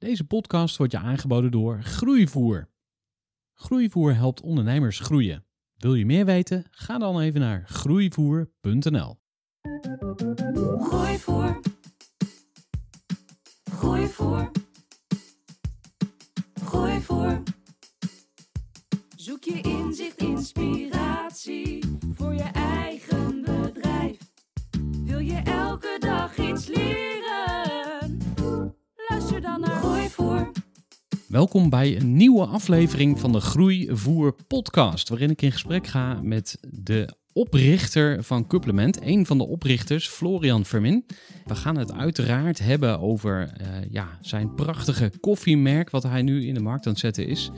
Deze podcast wordt je aangeboden door Groeivoer. Groeivoer helpt ondernemers groeien. Wil je meer weten? Ga dan even naar groeivoer.nl. Groeivoer. Groeivoer. Groeivoer. Zoek je inzicht, inspiratie voor je eigen bedrijf. Wil je elke Welkom bij een nieuwe aflevering van de Groeivoer Podcast, waarin ik in gesprek ga met de oprichter van Couplement, een van de oprichters, Florian Vermin. We gaan het uiteraard hebben over eh, ja, zijn prachtige koffiemerk, wat hij nu in de markt aan het zetten is.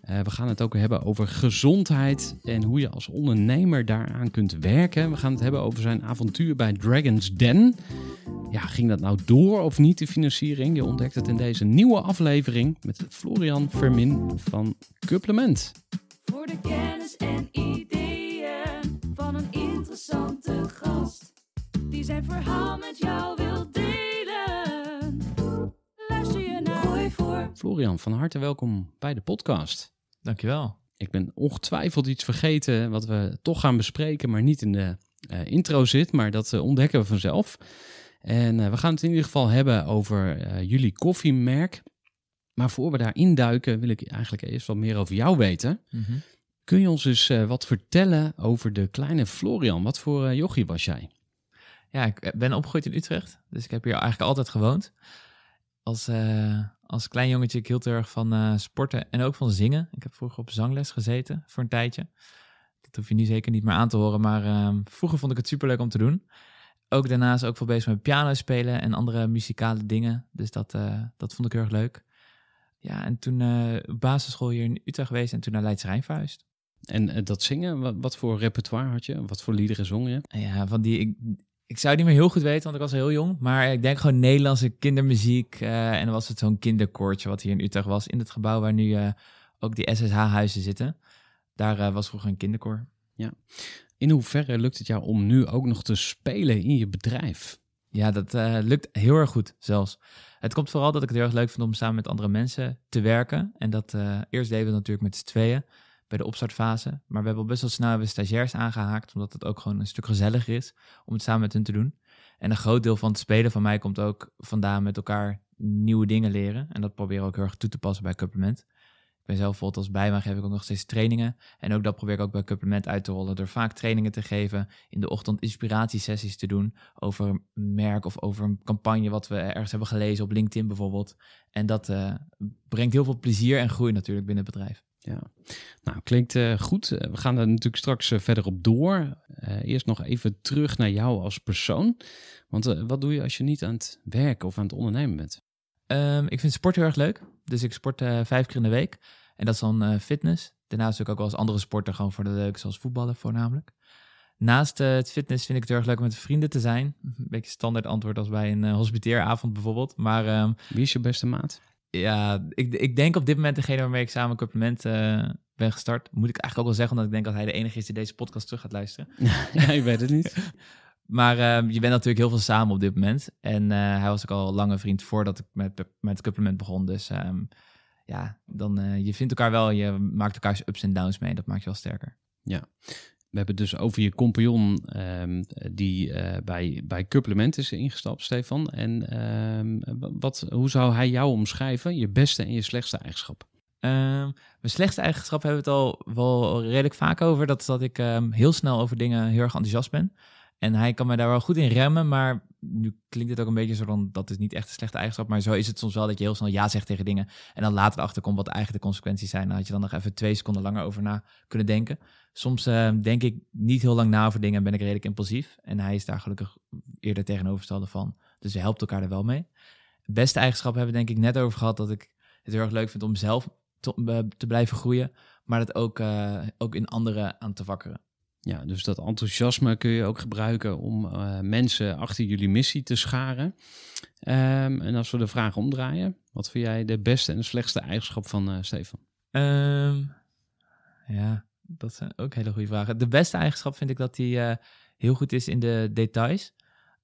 Eh, we gaan het ook hebben over gezondheid en hoe je als ondernemer daaraan kunt werken. We gaan het hebben over zijn avontuur bij Dragon's Den. Ja, ging dat nou door of niet, de financiering? Je ontdekt het in deze nieuwe aflevering met Florian Vermin van Couplement. Voor de kennis en ideeën van een interessante gast die zijn verhaal met jou wil delen. Luister je naar voor. Florian, van harte welkom bij de podcast. Dankjewel. Ik ben ongetwijfeld iets vergeten wat we toch gaan bespreken, maar niet in de eh, intro zit, maar dat eh, ontdekken we vanzelf. En eh, we gaan het in ieder geval hebben over jullie koffiemerk. Maar voor we daar duiken, wil ik eigenlijk eerst wat meer over jou weten. Mhm. Kun je ons eens dus, eh, wat vertellen over de kleine Florian? Wat voor eh, jochie was jij? Ja, ik eh, ben opgegroeid in Utrecht, dus ik heb hier eigenlijk altijd gewoond. Als, als klein jongetje, ik hield heel erg van sporten en ook van zingen. Ik heb vroeger op zangles gezeten voor een tijdje. Dat hoef je nu zeker niet meer aan te horen, maar ehm, vroeger vond ik het superleuk om te doen. Ook daarnaast ook veel bezig met piano spelen en andere muzikale dingen. Dus dat, dat vond ik heel erg leuk. Ja, en toen basisschool hier in Utrecht geweest en toen naar Leids Rijnvuist. En eh, dat zingen, wat, wat, voor repertoire had je? Wat voor liederen zong je? Ja, van die, ik, ik zou het niet meer heel goed weten, want ik was heel jong. Maar ik denk gewoon Nederlandse kindermuziek. Eh, en dan was het zo'n kinderkoortje wat hier in Utrecht was. In het gebouw waar nu eh, ook die SSH-huizen zitten. Daar was vroeger een kinderkoor. Ja. In hoeverre lukt het jou om nu ook nog te spelen in je bedrijf? Ja, dat lukt heel erg goed zelfs. Het komt vooral dat ik het heel erg leuk vind om samen met andere mensen te werken. En dat eerst deden we natuurlijk met z'n tweeën bij de opstartfase. Maar we hebben al best wel snel hebben stagiairs aangehaakt, omdat het ook gewoon een stuk gezelliger is om het samen met hun te doen. En een groot deel van het spelen van mij komt ook vandaan met elkaar nieuwe dingen leren. En dat proberen we ook heel erg toe te passen bij Cupplement. Ik ben zelf bijvoorbeeld als bijbaan geef ik ook nog steeds trainingen. En ook dat probeer ik ook bij Cupplement uit te rollen. Door vaak trainingen te geven, in de ochtend inspiratiesessies te doen over een merk of over een campagne wat we ergens hebben gelezen op LinkedIn bijvoorbeeld. En dat eh, brengt heel veel plezier en groei natuurlijk binnen het bedrijf. Ja. Nou, klinkt eh, goed. Eh, we gaan daar natuurlijk straks eh, verder op door. eerst nog even terug naar jou als persoon. Want wat doe je als je niet aan het werken of aan het ondernemen bent? Ehm, ik vind sport heel erg leuk. Dus ik sport vijf keer in de week. En dat is dan fitness. Daarnaast doe ik ook wel eens andere sporten gewoon voor de leuk, zoals voetballen voornamelijk. Naast het fitness vind ik het heel erg leuk om met vrienden te zijn. Een beetje standaard antwoord als bij een hospiteeravond bijvoorbeeld. Maar, ehm, Wie is je beste maat? ja, ik, ik denk op dit moment degene waarmee ik samen compliment uh, eh, ben gestart. Moet ik eigenlijk ook wel zeggen, omdat ik denk dat hij de enige is die deze podcast terug gaat luisteren. ja, je weet het niet. maar ehm, je bent natuurlijk heel veel samen op dit moment. En eh, hij was ook al lange vriend voordat ik met, met couplement begon. Dus ehm, ja, dan, eh, je vindt elkaar wel, je maakt elkaars ups en downs mee. Dat maakt je wel sterker. Ja, we hebben het dus over je compagnon ehm, die eh, bij, bij is ingestapt, Stefan. En ehm, wat, hoe zou hij jou omschrijven, je beste en je slechtste eigenschap? Ehm, mijn slechtste eigenschap hebben we het al wel redelijk vaak over. Dat is dat ik heel snel over dingen heel erg enthousiast ben. En hij kan me daar wel goed in remmen, maar nu klinkt het ook een beetje zo van, dat is niet echt een slechte eigenschap, maar zo is het soms wel dat je heel snel ja zegt tegen dingen en dan later achterkomt komt wat eigenlijk de consequenties zijn. Dan had je dan nog even twee seconden langer over na kunnen denken. Soms eh, denk ik niet heel lang na over dingen en ben ik redelijk impulsief. En hij is daar gelukkig eerder tegenovergestelde van. Dus je helpt elkaar er wel mee. Beste eigenschap hebben we denk ik net over gehad dat ik het heel erg leuk vind om zelf te, eh, blijven groeien, maar dat ook, eh, ook in anderen aan te wakkeren. Ja, dus dat enthousiasme kun je ook gebruiken om eh, mensen achter jullie missie te scharen. Ehm, en als we de vraag omdraaien, wat vind jij de beste en de slechtste eigenschap van eh, Stefan? Ehm, ja, dat zijn ook hele goede vragen. De beste eigenschap vind ik dat hij eh, heel goed is in de details.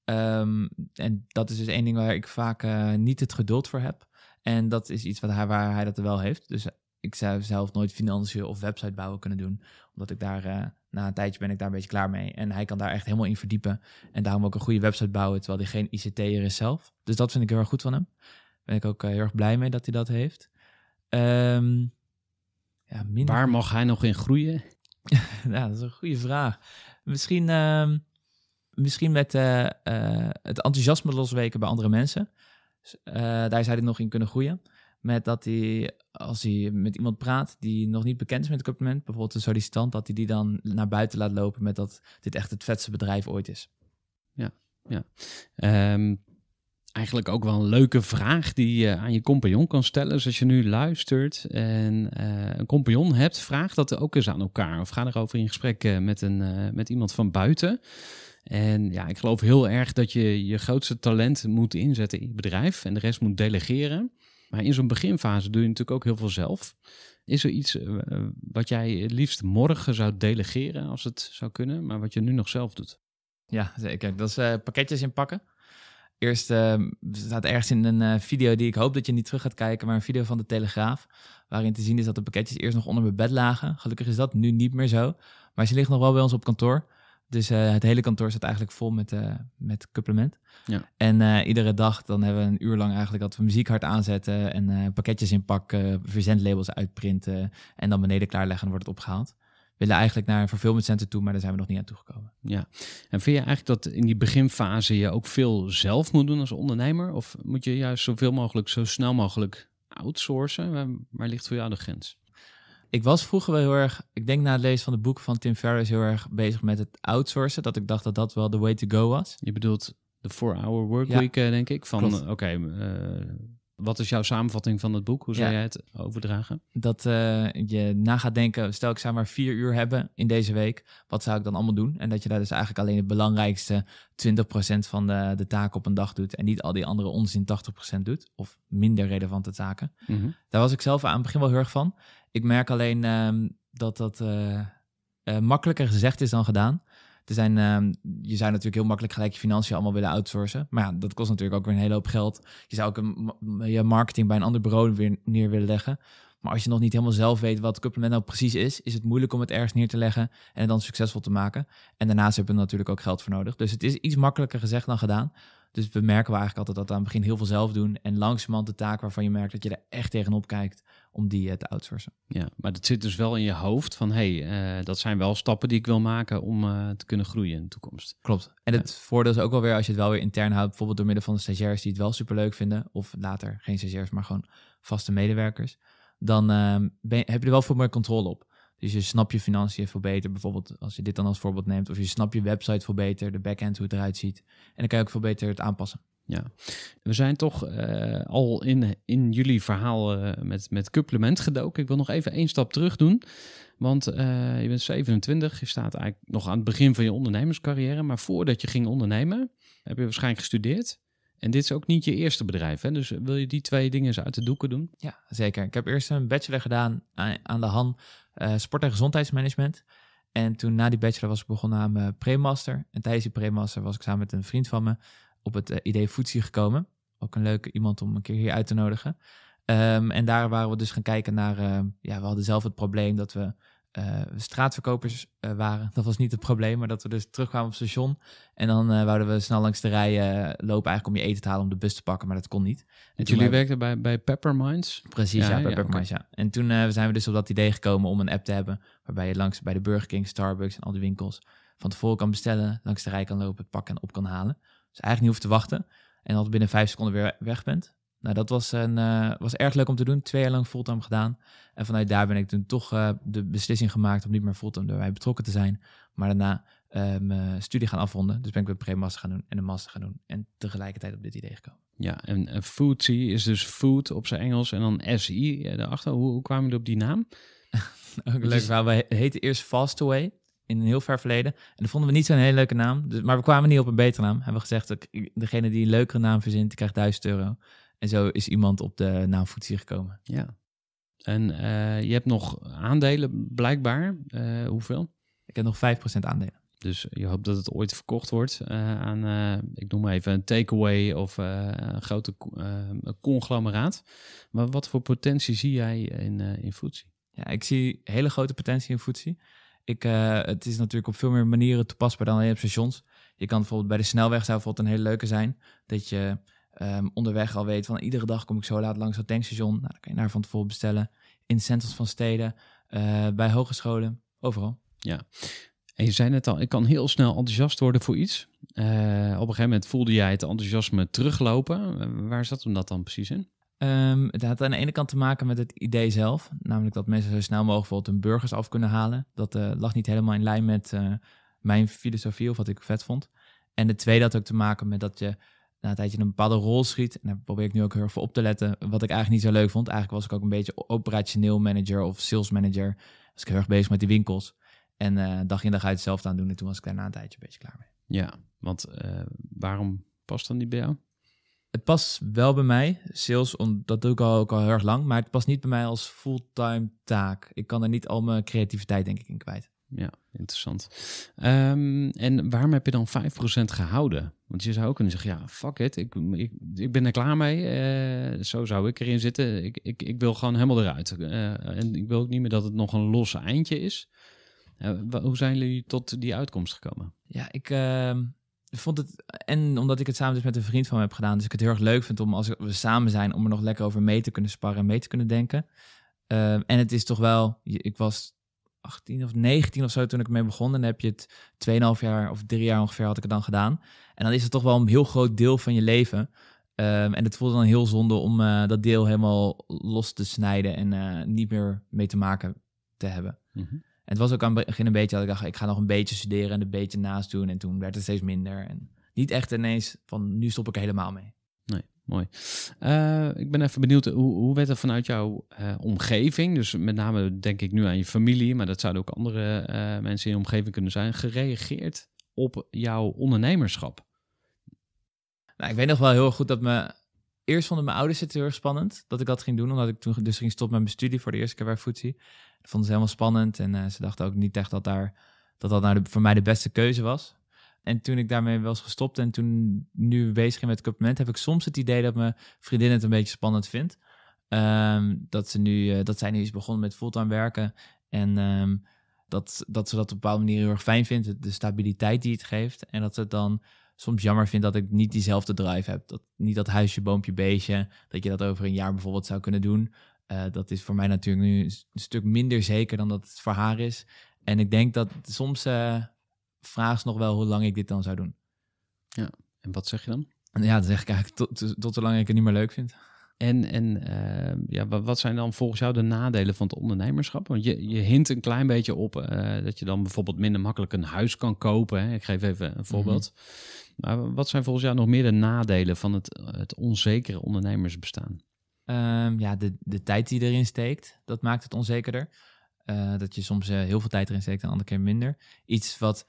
Ehm, en dat is dus één ding waar ik vaak niet het geduld voor heb. En dat is iets wat hij, waar hij dat wel heeft. Dus ik zou zelf nooit financiën of website bouwen kunnen doen, omdat ik daar na een tijdje ben ik daar een beetje klaar mee. En hij kan daar echt helemaal in verdiepen. En daarom ook een goede website bouwen, terwijl hij geen ICT'er is zelf. Dus dat vind ik heel erg goed van hem. Daar ben ik ook eh, heel erg blij mee dat hij dat heeft. Um, ja, Waar mag hij nog in groeien? dat is een goede vraag. Misschien, ehm, misschien met eh, eh, het enthousiasme losweken bij andere mensen. daar zou hij nog in kunnen groeien. Met dat hij, als hij met iemand praat die nog niet bekend is met het compliment, bijvoorbeeld een sollicitant, dat hij die dan naar buiten laat lopen met dat dit echt het vetste bedrijf ooit is. Ja, ja. Ehm, eigenlijk ook wel een leuke vraag die je aan je compagnon kan stellen. Dus als je nu luistert en eh, een compagnon hebt, vraag dat ook eens aan elkaar. Of ga erover in gesprek eh, met, een, eh, met iemand van buiten. En ja, ik geloof heel erg dat je je grootste talent moet inzetten in je bedrijf en de rest moet delegeren. Maar in zo'n beginfase doe je natuurlijk ook heel veel zelf. Is er iets eh, wat jij het liefst morgen zou delegeren als het zou kunnen, maar wat je nu nog zelf doet? Ja, zeker. Dat is uh, pakketjes inpakken. Eerst uh, staat ergens in een eh, video die ik hoop dat je niet terug gaat kijken, maar een video van de Telegraaf. Waarin te zien is dat de pakketjes eerst nog onder mijn bed lagen. Gelukkig is dat nu niet meer zo. Maar ze liggen nog wel bij ons op kantoor. Dus eh, het hele kantoor zit eigenlijk vol met, uh, met supplement. Ja. En eh, iedere dag dan hebben we een uur lang eigenlijk dat we muziek hard aanzetten en pakketjes inpakken, verzendlabels uitprinten en dan beneden klaarleggen en wordt het opgehaald. We willen eigenlijk naar een center toe, maar daar zijn we nog niet aan toegekomen. Ja, en vind je eigenlijk dat in die beginfase je ook veel zelf moet doen als ondernemer? Of moet je juist zoveel mogelijk, zo snel mogelijk outsourcen? waar ligt voor jou de grens? Ik was vroeger wel heel erg, ik denk na het lezen van de boeken van Tim Ferriss, heel erg bezig met het outsourcen. Dat ik dacht dat dat wel de way to go was. Je bedoelt de 4-hour workweek, eh, denk ik. Van eh, oké, eh, wat is jouw samenvatting van het boek? Hoe zou jij het overdragen? Dat je na gaat denken, stel ik zou maar vier uur hebben in deze week, wat zou ik dan allemaal doen? En dat je daar dus eigenlijk alleen het belangrijkste 20% van de, de taken op een dag doet en niet al die andere onzin 80% doet of minder relevante taken. Mhm. Daar was ik zelf aan het begin wel heel erg van. Ik merk alleen ehm, dat dat eh, eh, makkelijker gezegd is dan gedaan. Er zijn, ehm, je zou natuurlijk heel makkelijk gelijk je financiën allemaal willen outsourcen. Maar ja, dat kost natuurlijk ook weer een hele hoop geld. Je zou ook je marketing bij een ander bureau weer neer willen leggen. Maar als je nog niet helemaal zelf weet wat supplement nou precies is, is het moeilijk om het ergens neer te leggen en het dan succesvol te maken. En daarnaast hebben we natuurlijk ook geld voor nodig. Dus het is iets makkelijker gezegd dan gedaan. Dus we merken we eigenlijk altijd dat we aan het begin heel veel zelf doen. En langzamerhand de taak waarvan je merkt dat je er echt tegenop kijkt om die eh, te outsourcen. Ja, maar dat zit dus wel in je hoofd van hé, hey, eh, dat zijn wel stappen die ik wil maken om eh, te kunnen groeien in de toekomst. Klopt. En het voordeel is ook wel weer als je het wel weer intern houdt, bijvoorbeeld door middel van de stagiairs die het wel superleuk vinden, of later geen stagiairs, maar gewoon vaste medewerkers, dan ehm, heb je er wel veel meer controle op. Dus je snapt je financiën veel beter. Bijvoorbeeld als je dit dan als voorbeeld neemt. Of je snapt je website veel beter, de backend, hoe het eruit ziet. En dan kan je ook veel beter het aanpassen. Ja, we zijn toch eh, al in, in jullie verhaal eh, met, met Cuplement gedoken. Ik wil nog even één stap terug doen. Want eh, je bent 27, je staat eigenlijk nog aan het begin van je ondernemerscarrière. Maar voordat je ging ondernemen, heb je waarschijnlijk gestudeerd. En dit is ook niet je eerste bedrijf, hè? Dus wil je die twee dingen eens uit de doeken doen? Ja, zeker. Ik heb eerst een bachelor gedaan aan de HAN eh, sport- en gezondheidsmanagement. En toen na die bachelor was ik begonnen aan mijn premaster. En tijdens die premaster was ik samen met een vriend van me op het eh, idee Foodsie gekomen. Ook een leuke iemand om een keer hier uit te nodigen. Ehm, en daar waren we dus gaan kijken naar. Eh, ja, we hadden zelf het probleem dat we uh, straatverkopers eh, waren. Dat was niet het probleem, maar dat we dus terugkwamen op station. En dan uh, wouden we snel langs de rij lopen, eigenlijk om je eten te halen, om de bus te pakken, maar dat kon niet. En jullie werkten bij, bij Pepperminds? Precies, ja, bij ja. En toen zijn we dus op dat idee gekomen om een app te hebben, waarbij je langs bij de Burger King, Starbucks en al die winkels van tevoren kan bestellen, langs de rij kan lopen, het pakken en op kan halen. Dus eigenlijk niet hoeft te wachten. En dat binnen vijf seconden weer weg bent. Nou, dat was, een, eh, was erg leuk om te doen. Twee jaar lang fulltime gedaan. En vanuit daar ben ik toen toch eh, de beslissing gemaakt om niet meer fulltime erbij betrokken te zijn. Maar daarna eh, mijn studie gaan afronden. Dus ben ik weer pre-master gaan doen en een master gaan doen. En tegelijkertijd op dit idee gekomen. Ja, en, en Foodsie is dus food op zijn Engels en dan SI daarachter. Hoe, hoe kwamen jullie op die naam? leuk waar We heten eerst Fastaway in een heel ver verleden. En dat vonden we niet zo'n hele leuke naam. Dus, maar we kwamen niet op een betere naam. Hebben we gezegd, degene die een leukere naam verzint, die krijgt 1000 euro. En zo is iemand op de naam naamvoetie gekomen. Ja. En eh, je hebt nog aandelen blijkbaar. Eh, hoeveel? Ik heb nog 5% aandelen. Dus je hoopt dat het ooit verkocht wordt eh, aan, ik noem maar even een takeaway of een grote conglomeraat. Maar wat voor potentie zie jij in, in Ja, ik zie hele grote potentie in FTSE. Ik, het is natuurlijk op veel meer manieren toepasbaar dan alleen op stations. Je kan bijvoorbeeld bij de snelweg zou bijvoorbeeld een hele leuke zijn. Dat je Ehm, onderweg al weet van iedere dag kom ik zo laat langs dat tankstation. Nou, dan kan je daar van tevoren bestellen. In centers van steden, eh, bij hogescholen, overal. Ja, en je zei net al, ik kan heel snel enthousiast worden voor iets. Eh, op een gegeven moment voelde jij het enthousiasme teruglopen. Eh, waar zat hem dat dan precies in? Ehm, het had aan de ene kant te maken met het idee zelf. Namelijk dat mensen zo snel mogelijk bijvoorbeeld hun burgers af kunnen halen. Dat lag niet helemaal in lijn met mijn filosofie of wat ik vet vond. En de tweede had ook te maken met dat je na een tijdje een bepaalde rol schiet. En daar probeer ik nu ook heel erg voor op te letten. Wat ik eigenlijk niet zo leuk vond. Eigenlijk was ik ook een beetje operationeel manager of sales manager. Was ik heel erg bezig met die winkels. En eh, dag in dag uit hetzelfde aan doen. En toen was ik daarna een tijdje een beetje klaar mee. Ja, want eh, waarom past dat niet bij jou? Het past wel bij mij. Sales, dat doe ik al, ook al heel erg lang. Maar het past niet bij mij als fulltime taak. Ik kan er niet al mijn creativiteit denk ik in kwijt ja, interessant. Ehm, en waarom heb je dan 5% gehouden? Want je zou ook kunnen zeggen, ja, fuck it, ik, ik, ik ben er klaar mee. Eh, zo zou ik erin zitten. Ik, ik, ik wil gewoon helemaal eruit. Eh, en ik wil ook niet meer dat het nog een losse eindje is. Eh, hoe zijn jullie tot die uitkomst gekomen? Ja, ehm, ik vond het, en omdat ik het samen dus met een vriend van me heb gedaan, dus ik het heel erg leuk vind om als we samen zijn, om er nog lekker over mee te kunnen sparren en mee te kunnen denken. Ehm, en het is toch wel, ik was 18 of 19 of zo toen ik mee begon. en heb je het 2,5 jaar of drie jaar ongeveer had ik het dan gedaan. En dan is het toch wel een heel groot deel van je leven. Ehm, en het voelde dan heel zonde om eh, dat deel helemaal los te snijden en eh, niet meer mee te maken te hebben. Mhm. En het was ook aan het begin een beetje dat ik dacht, ik ga nog een beetje studeren en een beetje naast doen. En toen werd het steeds minder. En niet echt ineens van, nu stop ik helemaal mee mooi. Eh, ik ben even benieuwd, hoe, hoe werd er vanuit jouw eh, omgeving, dus met name denk ik nu aan je familie, maar dat zouden ook andere eh, mensen in je omgeving kunnen zijn, gereageerd op jouw ondernemerschap? Nou, ik weet nog wel heel goed dat me. Eerst vonden mijn ouders het heel erg spannend dat ik dat ging doen, omdat ik toen dus ging stoppen met mijn studie voor de eerste keer bij Footsie. Dat vonden ze helemaal spannend en ze dachten ook niet echt dat daar, dat, dat nou voor mij de beste keuze was. En toen ik daarmee was gestopt en toen nu bezig ben met het compliment. heb ik soms het idee dat mijn vriendin het een beetje spannend vindt. Ehm, dat, ze nu, eh, dat zij nu is begonnen met fulltime werken. En ehm, dat, dat ze dat op een bepaalde manier heel erg fijn vindt. De stabiliteit die het geeft. En dat ze het dan soms jammer vindt dat ik niet diezelfde drive heb. Dat, niet dat huisje, boompje, beestje. Dat je dat over een jaar bijvoorbeeld zou kunnen doen. Eh, dat is voor mij natuurlijk nu een stuk minder zeker dan dat het voor haar is. En ik denk dat soms. Eh, vraag is nog wel hoe lang ik dit dan zou doen. Ja, en wat zeg je dan? Ja, dan zeg ik eigenlijk tot, dus, tot zolang ik het niet meer leuk vind. En, en ehm, ja, wat zijn dan volgens jou de nadelen van het ondernemerschap? Want je, je hint een klein beetje op eh, dat je dan bijvoorbeeld minder makkelijk een huis kan kopen. Ik geef even een voorbeeld. Mhm. Maar wat zijn volgens jou nog meer de nadelen van het, het onzekere ondernemersbestaan? Ehm, ja, de, de tijd die erin steekt, dat maakt het onzekerder. Eh, dat je soms eh, heel veel tijd erin steekt en andere keer minder. Iets wat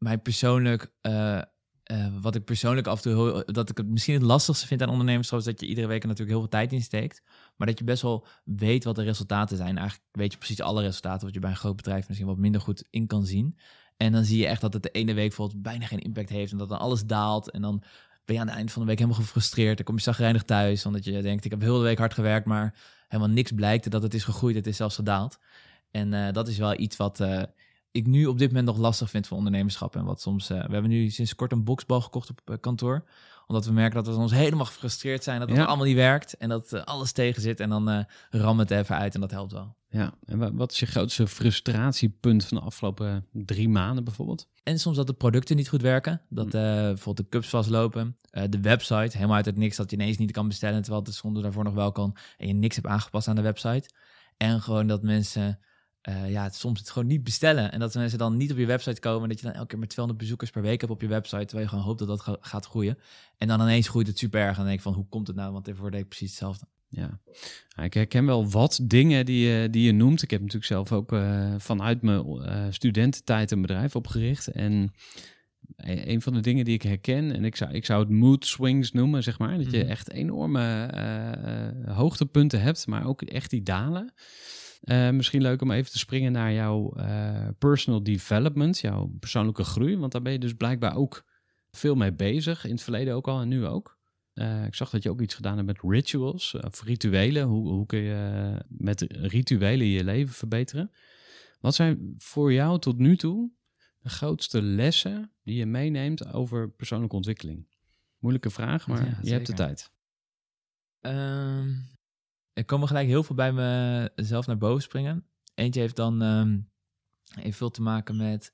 mij persoonlijk, eh, eh, wat ik persoonlijk af en toe, dat ik het misschien het lastigste vind aan ondernemerschap, is dat je iedere week er natuurlijk heel veel tijd in steekt. Maar dat je best wel weet wat de resultaten zijn. Eigenlijk weet je precies alle resultaten, wat je bij een groot bedrijf misschien wat minder goed in kan zien. En dan zie je echt dat het de ene week bijvoorbeeld bijna geen impact heeft en dat dan alles daalt. En dan ben je aan het eind van de week helemaal gefrustreerd. Dan kom je zagrijnig thuis, omdat je denkt, ik heb heel de week hard gewerkt, maar helemaal niks blijkt dat het is gegroeid, het is zelfs gedaald. En eh, dat is wel iets wat ik nu op dit moment nog lastig vind voor ondernemerschap. En wat soms. Eh, we hebben nu sinds kort een boxbal gekocht op eh, kantoor. Omdat we merken dat we ons helemaal gefrustreerd zijn. Dat het allemaal niet werkt. En dat eh, alles tegen zit. En dan rammen het even uit. En dat helpt wel. Ja. En wat is je grootste frustratiepunt van de afgelopen drie maanden bijvoorbeeld? En soms dat de producten niet goed werken. Dat hm. bijvoorbeeld de cups vastlopen. de website. Helemaal uit het niks. Dat je ineens niet kan bestellen. Terwijl het de zonde daarvoor nog wel kan. En je niks hebt aangepast aan de website. En gewoon dat mensen eh, ja, soms het gewoon niet bestellen. En dat mensen dan niet op je website komen. dat je dan elke keer maar 200 bezoekers per week hebt op je website. Terwijl je gewoon hoopt dat dat gaat groeien. En dan ineens groeit het super erg. En dan denk ik van, hoe komt het nou? Want daarvoor deed ik precies hetzelfde. Ja, ik herken wel wat dingen die, die je noemt. Ik heb natuurlijk zelf ook eh, vanuit mijn eh, studententijd een bedrijf opgericht. En een van de dingen die ik herken, en ik zou, ik zou het mood swings noemen, zeg maar. Dat je mhm. echt enorme hoogtepunten hebt, maar ook echt die dalen. Eh, misschien leuk om even te springen naar jouw eh, personal development, jouw persoonlijke groei. Want daar ben je dus blijkbaar ook veel mee bezig. In het verleden ook al en nu ook. Eh, ik zag dat je ook iets gedaan hebt met rituals, of rituelen. Hoe, hoe kun je met rituelen je leven verbeteren? Wat zijn voor jou tot nu toe de grootste lessen die je meeneemt over persoonlijke ontwikkeling? Moeilijke vraag, maar je hebt de tijd. Um, er komen gelijk heel veel bij mezelf naar boven springen. Eentje heeft dan um, heeft veel te maken met,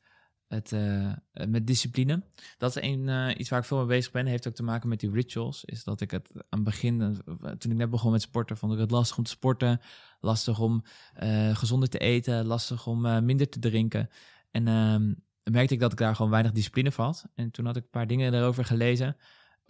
het, eh, met discipline. Dat is een, eh, iets waar ik veel mee bezig ben. Heeft ook te maken met die rituals. Is dat ik het aan het begin, eh, toen ik net begon met sporten, vond ik het lastig om te sporten. Lastig om gezonder te eten. Lastig om minder te drinken. En ehm, merkte ik dat ik daar gewoon weinig discipline van had. En toen had ik een paar dingen erover gelezen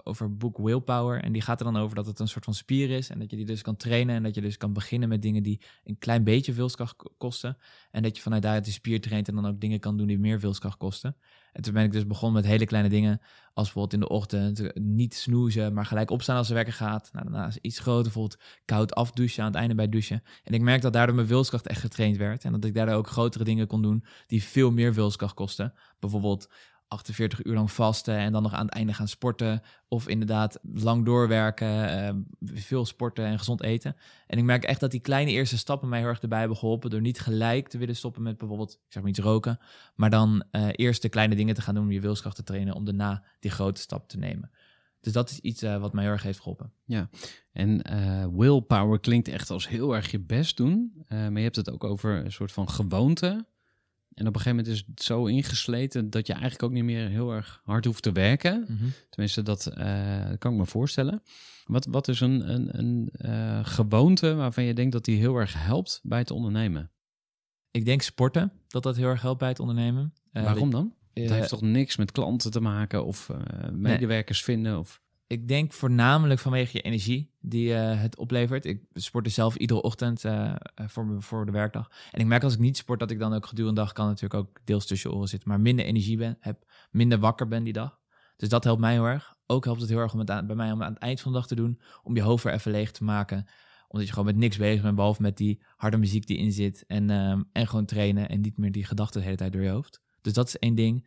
over book boek Willpower. En die gaat er dan over dat het een soort van spier is. En dat je die dus kan trainen. En dat je dus kan beginnen met dingen die een klein beetje wilskracht kosten. En dat je vanuit daaruit die spier traint en dan ook dingen kan doen die meer wilskracht kosten. En toen ben ik dus begonnen met hele kleine dingen. Als bijvoorbeeld in de ochtend niet snoezen, maar gelijk opstaan als de wekker gaat. Nou, daarna is iets groter, bijvoorbeeld koud afdouchen aan het einde bij douchen. En ik merk dat daardoor mijn wilskracht echt getraind werd. En dat ik daardoor ook grotere dingen kon doen die veel meer wilskracht kosten. Bijvoorbeeld 48 uur lang vasten en dan nog aan het einde gaan sporten. Of inderdaad lang doorwerken, eh, veel sporten en gezond eten. En ik merk echt dat die kleine eerste stappen mij heel erg erbij hebben geholpen. Door niet gelijk te willen stoppen met bijvoorbeeld, ik zeg maar iets roken. Maar dan uh, eerst de kleine dingen te gaan doen om je wilskracht te trainen. Om daarna die grote stap te nemen. Dus dat is iets eh, wat mij heel erg heeft geholpen. Ja, en willpower klinkt echt als heel erg je best doen. maar je hebt het ook over een soort van gewoonte. En op een gegeven moment is het zo ingesleten dat je eigenlijk ook niet meer heel erg hard hoeft te werken. Mhm. Tenminste, eh, dat kan ik me voorstellen. Wat, wat is dus een, een, een eh, gewoonte waarvan je denkt dat die heel erg helpt bij het ondernemen? Ik denk sporten, dat dat heel erg helpt bij het ondernemen. Eh, Waarom dan? Het heeft toch niks met klanten te maken of medewerkers vinden? Of ik denk voornamelijk vanwege je energie die eh, het oplevert. Ik er dus zelf iedere ochtend eh, eh, voor, voor de werkdag. En ik merk als ik niet sport dat ik dan ook gedurende de dag kan natuurlijk ook deels tussen oren zitten. Maar minder energie ben, heb, minder wakker ben die dag. Dus dat helpt mij heel erg. Ook helpt het heel erg om het aan, bij mij om aan het eind van de dag te doen. Om je hoofd weer even leeg te maken. Omdat je gewoon met niks bezig bent, behalve met die harde muziek die in zit. En, ehm, en gewoon trainen en niet meer die gedachten de hele tijd door je hoofd. Dus dat is één ding.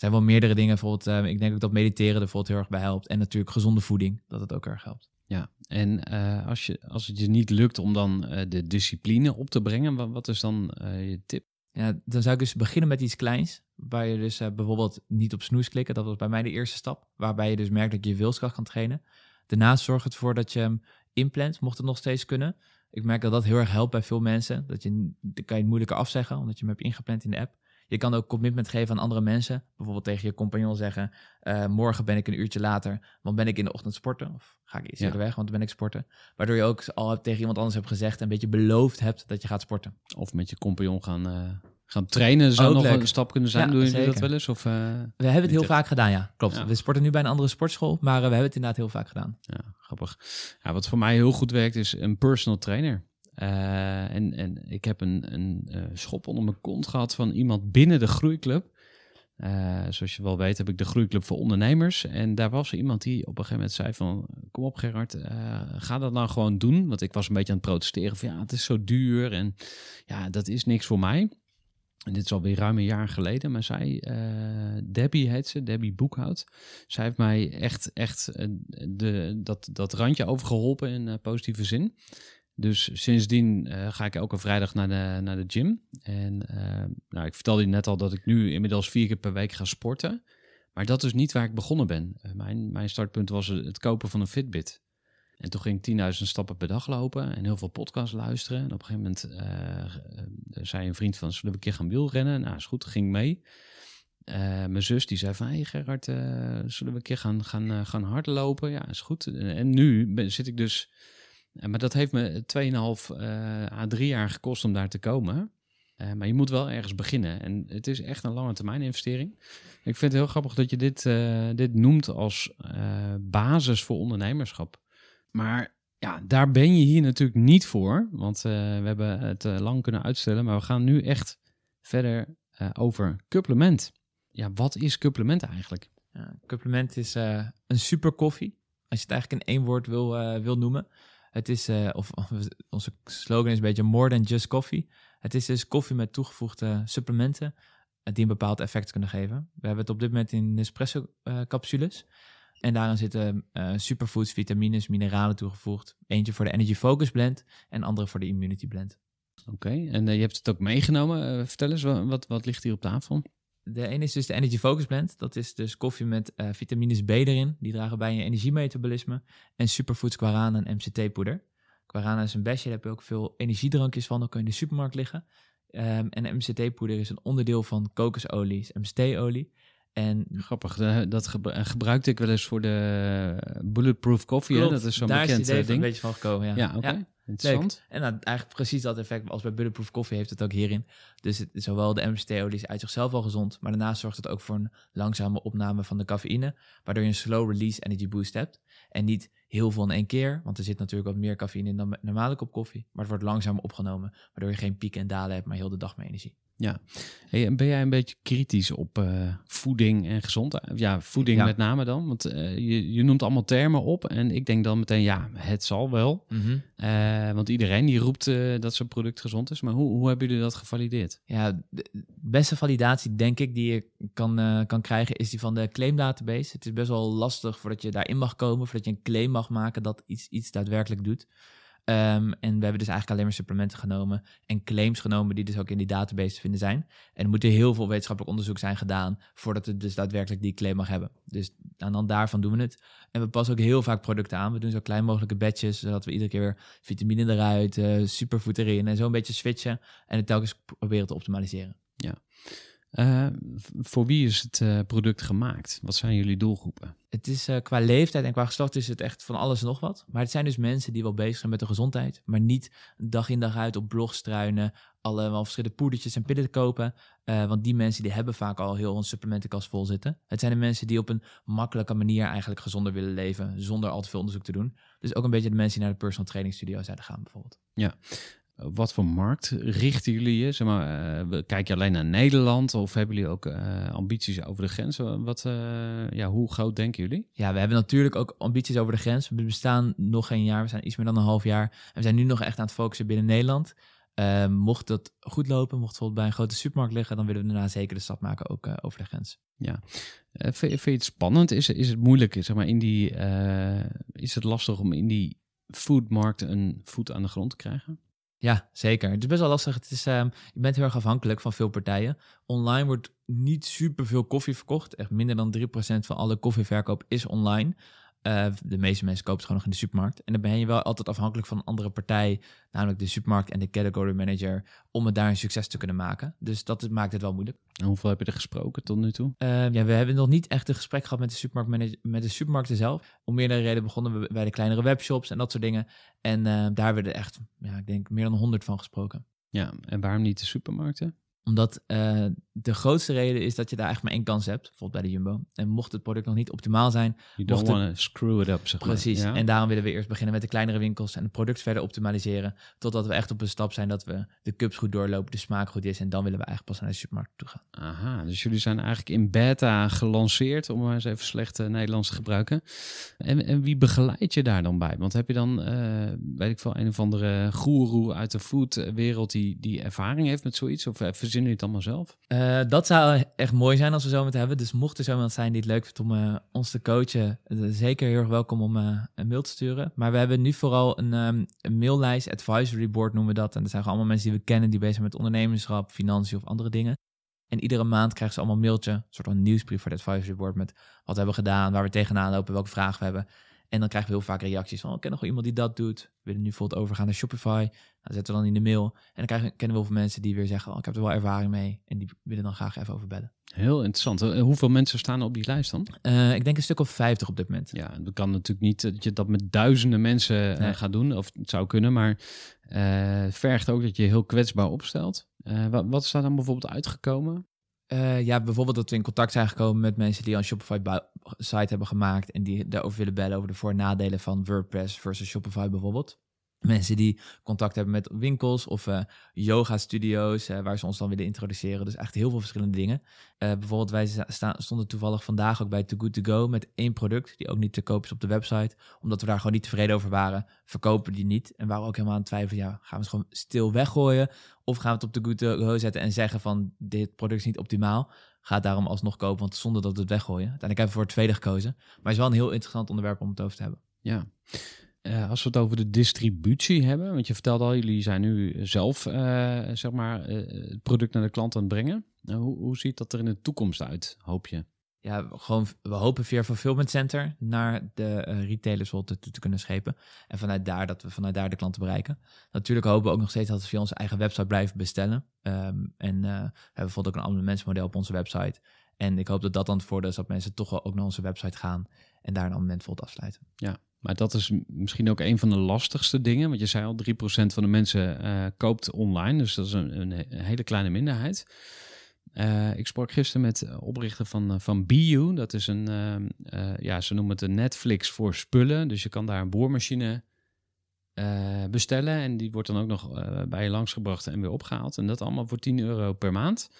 Er zijn wel meerdere dingen. Bijvoorbeeld, eh, ik denk ook dat mediteren er heel erg bij helpt. En natuurlijk gezonde voeding, dat het ook erg helpt. Ja, en eh, als, je, als het je niet lukt om dan eh, de discipline op te brengen, wat, wat is dan je tip? Ja, dan zou ik dus beginnen met iets kleins. Waar je dus bijvoorbeeld niet op snoes klikken. Dat was bij mij de eerste stap. Waarbij je dus merkt dat je wilskracht kan trainen. Daarnaast zorg het ervoor dat je hem inplant, mocht het nog steeds kunnen. Ik merk dat dat heel erg helpt bij veel mensen. Dat je, dan kan je het moeilijker afzeggen, omdat je hem hebt ingepland in de app. Je kan ook commitment geven aan andere mensen. Bijvoorbeeld tegen je compagnon zeggen: eh, Morgen ben ik een uurtje later, want ben ik in de ochtend sporten. Of ga ik iets ja. weg, want ben ik sporten. Waardoor je ook al tegen iemand anders hebt gezegd, een beetje beloofd hebt dat je gaat sporten. Of met je compagnon gaan. Eh, gaan trainen zou nog leuk. een stap kunnen zijn. Ja, je dat wel eens? Of, eh, we hebben het heel vaak gedaan, ja. Klopt. We sporten nu bij een andere sportschool, maar we hebben het inderdaad heel vaak gedaan. Ja, grappig. Ja, wat voor mij heel goed werkt is een personal trainer. Eh, en, en ik heb een, een uh, schop onder mijn kont gehad van iemand binnen de groeiclub. Uh, zoals je wel weet heb ik de groeiclub voor ondernemers. En daar was iemand die op een gegeven moment zei van... kom op Gerard, ga dat nou gewoon doen. Want ik was een beetje aan het protesteren van ja, het is zo duur. En ja, dat is niks voor mij. En dit is alweer ruim een jaar geleden, maar zij, Debbie heet ze, Debbie Boekhout. Zij heeft mij echt, echt de, dat, dat randje overgeholpen in positieve zin. Dus sindsdien eh, ga ik elke vrijdag naar de, naar de gym. En eh, nou, ik vertelde je net al dat ik nu inmiddels vier keer per week ga sporten. Maar dat is niet waar ik begonnen ben. Eh, mijn, mijn startpunt was het kopen van een Fitbit. En toen ging ik 10.000 stappen per dag lopen en heel veel podcasts luisteren. En op een gegeven moment zei een vriend van, zullen we een keer gaan wielrennen? Nou, is goed, ging mee. mijn zus die zei van, hey Gerard, zullen we een keer gaan, gaan, uh, gaan hardlopen? Ja, is goed. En nu ben, zit ik dus eh, maar dat heeft me 2,5 eh, à 3 jaar gekost om daar te komen. Eh, maar je moet wel ergens beginnen. En het is echt een lange termijn investering. Ik vind het heel grappig dat je dit, dit noemt als basis voor ondernemerschap. Maar ja, daar ben je hier natuurlijk niet voor. Want we hebben het lang kunnen uitstellen. Maar we gaan nu echt verder over supplement. Ja, wat is supplement eigenlijk? Ja, is een super koffie. Als je het eigenlijk in één woord wil, wil noemen. Het is, eh, of onze slogan is een beetje more than just coffee. Het is dus koffie met toegevoegde supplementen eh, die een bepaald effect kunnen geven. We hebben het op dit moment in Nespresso-capsules. Eh, en daarin zitten superfoods, vitamines, mineralen toegevoegd. Eentje voor de Energy Focus Blend en andere voor de Immunity Blend. Oké, en je hebt het ook meegenomen. vertel eens, wat, wat, wat ligt hier op tafel? de ene is dus de Energy Focus Blend. Dat is dus koffie met uh, vitamines B erin. Die dragen bij je energiemetabolisme. En superfoods guarana en MCT-poeder. Guarana is een bestje, daar heb je ook veel energiedrankjes van. Dan kun je in de supermarkt liggen. Ehm, en MCT-poeder is een onderdeel van kokosolie, MCT-olie. En Grappig, eh, dat eh, gebruikte ik wel eens voor de Bulletproof koffie Klopt, Dat is zo'n bekend is idee, ding. een beetje van gekomen, ja. Ja, ja. Interessant. Leuk. En nou, eigenlijk precies dat effect als bij Bulletproof koffie heeft het ook hierin. Dus het, zowel de MCT-olie is uit zichzelf al gezond, maar daarnaast zorgt het ook voor een langzame opname van de cafeïne, waardoor je een slow release energy boost hebt. En niet heel veel in één keer, want er zit natuurlijk wat meer cafeïne in dan met normale kop koffie, maar het wordt langzaam opgenomen, waardoor je geen pieken en dalen hebt, maar heel de dag meer energie. Ja, hey, ben jij een beetje kritisch op eh, voeding en gezondheid? Ja, voeding met name dan, want eh, je, je noemt allemaal termen op en ik denk dan meteen, ja, het zal wel. Mhm. Eh, eh, want iedereen die roept eh, dat zo'n product gezond is. Maar hoe, hoe hebben jullie dat gevalideerd? Ja, de beste validatie denk ik die je kan, eh, kan krijgen is die van de claim database. Het is best wel lastig voordat je daarin mag komen, voordat je een claim mag maken dat iets, iets daadwerkelijk doet. Ehm, en we hebben dus eigenlijk alleen maar supplementen genomen en claims genomen die dus ook in die database te vinden zijn. En er moet er heel veel wetenschappelijk onderzoek zijn gedaan voordat het dus daadwerkelijk die claim mag hebben. Dus aan dan daarvan doen we het. En we passen ook heel vaak producten aan. We doen zo klein mogelijke batches, zodat we iedere keer weer vitamine eruit, uh, superfood erin en zo een beetje switchen en het telkens proberen te optimaliseren. Ja. Eh, voor wie is het eh, product gemaakt? Wat zijn jullie doelgroepen? Het is eh, qua leeftijd en qua geslacht is het echt van alles en nog wat. Maar het zijn dus mensen die wel bezig zijn met de gezondheid, maar niet dag in dag uit op blogstruinen struinen, allemaal verschillende poedertjes en pillen te kopen. want die mensen die hebben vaak al heel hun supplementenkast vol zitten. Het zijn de mensen die op een makkelijke manier eigenlijk gezonder willen leven, zonder al te veel onderzoek te doen. Dus ook een beetje de mensen die naar de personal training studio zouden gaan bijvoorbeeld. Ja, wat voor markt richten jullie je? Zeg maar, eh, kijk je alleen naar Nederland of hebben jullie ook eh, ambities over de grens? Eh, wat, ja, hoe groot denken jullie? Ja, we hebben natuurlijk ook ambities over de grens. We bestaan nog geen jaar, we zijn iets meer dan een half jaar. En we zijn nu nog echt aan het focussen binnen Nederland. mocht dat goed lopen, mocht het bijvoorbeeld bij een grote supermarkt liggen, dan willen we daarna zeker de stap maken ook over de grens. Ja, vind, je het spannend? Is, is het moeilijk? Zeg maar, in die, is het lastig om in die foodmarkt een voet aan de grond te krijgen? Ja, zeker. Het is best wel lastig. Het is, ehm, je bent heel erg afhankelijk van veel partijen. Online wordt niet super veel koffie verkocht. Echt minder dan 3% van alle koffieverkoop is online. Uh, de meeste mensen kopen gewoon nog in de supermarkt. En dan ben je wel altijd afhankelijk van een andere partij, namelijk de supermarkt en de category manager, om het daar een succes te kunnen maken. Dus dat maakt het wel moeilijk. En hoeveel heb je er gesproken tot nu toe? Ehm, ja, we hebben nog niet echt een gesprek gehad met de, supermarkt met de supermarkten zelf. Om meerdere redenen begonnen we bij de kleinere webshops en dat soort dingen. En uh, daar werden echt, ja, ik denk, meer dan honderd van gesproken. Ja, en waarom niet de supermarkten? Omdat eh, de grootste reden is dat je daar echt maar één kans hebt, bijvoorbeeld bij de Jumbo. En mocht het product nog niet optimaal zijn... You don't screw it up, zeg maar. Precies, en daarom willen we eerst beginnen met de kleinere winkels en het product verder optimaliseren, totdat we echt op een stap zijn dat we de cups goed doorlopen, de smaak goed is, en dan willen we eigenlijk pas naar de supermarkt toe gaan. Aha, dus jullie zijn eigenlijk in beta gelanceerd, om maar eens even slecht eh, Nederlands te gebruiken. En, en wie begeleid je daar dan bij? Want heb je dan, eh, weet ik veel, een of andere goeroe uit de foodwereld die, die ervaring heeft met zoiets? Of verzinnen het allemaal zelf. Eh, dat zou echt mooi zijn als we zo met hebben. Dus mocht er zo iemand zijn die het leuk vindt om eh, ons te coachen, eh, zeker heel erg welkom om een mail te sturen. Maar we hebben nu vooral een, ehm, een, maillijst, advisory board noemen we dat. En dat zijn gewoon allemaal mensen die we kennen die bezig zijn met ondernemerschap, financiën of andere dingen. En iedere maand krijgen ze allemaal een mailtje, een soort van nieuwsbrief voor het advisory board met wat we hebben gedaan, waar we tegenaan lopen, welke vragen we hebben. En dan krijgen we heel vaak reacties van, oh, ik ken nog iemand die dat doet. We willen nu bijvoorbeeld overgaan naar Shopify. Dat zetten we dan in de mail. En dan krijgen, kennen we heel veel mensen die weer zeggen, oh, ik heb er wel ervaring mee. En die willen dan graag even over bellen. Heel interessant. Eh, hoeveel mensen staan er op die lijst dan? Eh, ik denk een stuk of 50 op dit moment. Ja, dat kan natuurlijk niet dat je dat met duizenden mensen eh, gaat doen. Of het zou kunnen, maar uh, vergt ook dat je heel kwetsbaar opstelt. wat, wat is daar dan bijvoorbeeld uitgekomen? Eh, ja, bijvoorbeeld dat we in contact zijn gekomen met mensen die een Shopify-site hebben gemaakt en die daarover willen bellen over de voor- en nadelen van WordPress versus Shopify bijvoorbeeld mensen die contact hebben met winkels of eh, yoga studio's eh, waar ze ons dan willen introduceren. Dus echt heel veel verschillende dingen. Eh, bijvoorbeeld wij staan, stonden toevallig vandaag ook bij Too Good To Go met één product die ook niet te koop is op de website. Omdat we daar gewoon niet tevreden over waren, verkopen die niet. En waren ook helemaal aan het twijfelen, ja, gaan we het gewoon stil weggooien of gaan we het op de Good To Go zetten en zeggen van dit product is niet optimaal. Ga het daarom alsnog kopen, want zonder dat we het weggooien. Uiteindelijk hebben we voor het tweede gekozen. Maar het is wel een heel interessant onderwerp om het over te hebben. Ja. Eh, als we het over de distributie hebben, want je vertelde al, jullie zijn nu zelf eh, zeg maar, eh, het product naar de klant aan het brengen. Hoe, hoe, ziet dat er in de toekomst uit, hoop je? Ja, gewoon, we hopen via Fulfillment Center naar de retailers te, te kunnen schepen. En vanuit daar, dat we vanuit daar de klanten bereiken. Natuurlijk hopen we ook nog steeds dat ze via onze eigen website blijven bestellen. Um, en we hebben bijvoorbeeld ook een abonnementsmodel op onze website. En ik hoop dat dat dan het voordeel is dat mensen toch ook naar onze website gaan en daar een abonnement volgt afsluiten. Ja, maar dat is misschien ook een van de lastigste dingen. Want je zei al, 3% van de mensen eh, koopt online. Dus dat is een, een hele kleine minderheid. Eh, ik sprak gisteren met eh, oprichter van, van BU. Dat is een, ehm, ja, ze noemen het een Netflix voor spullen. Dus je kan daar een boormachine bestellen. En die wordt dan ook nog bij je langsgebracht en weer opgehaald. En dat allemaal voor 10 euro per maand.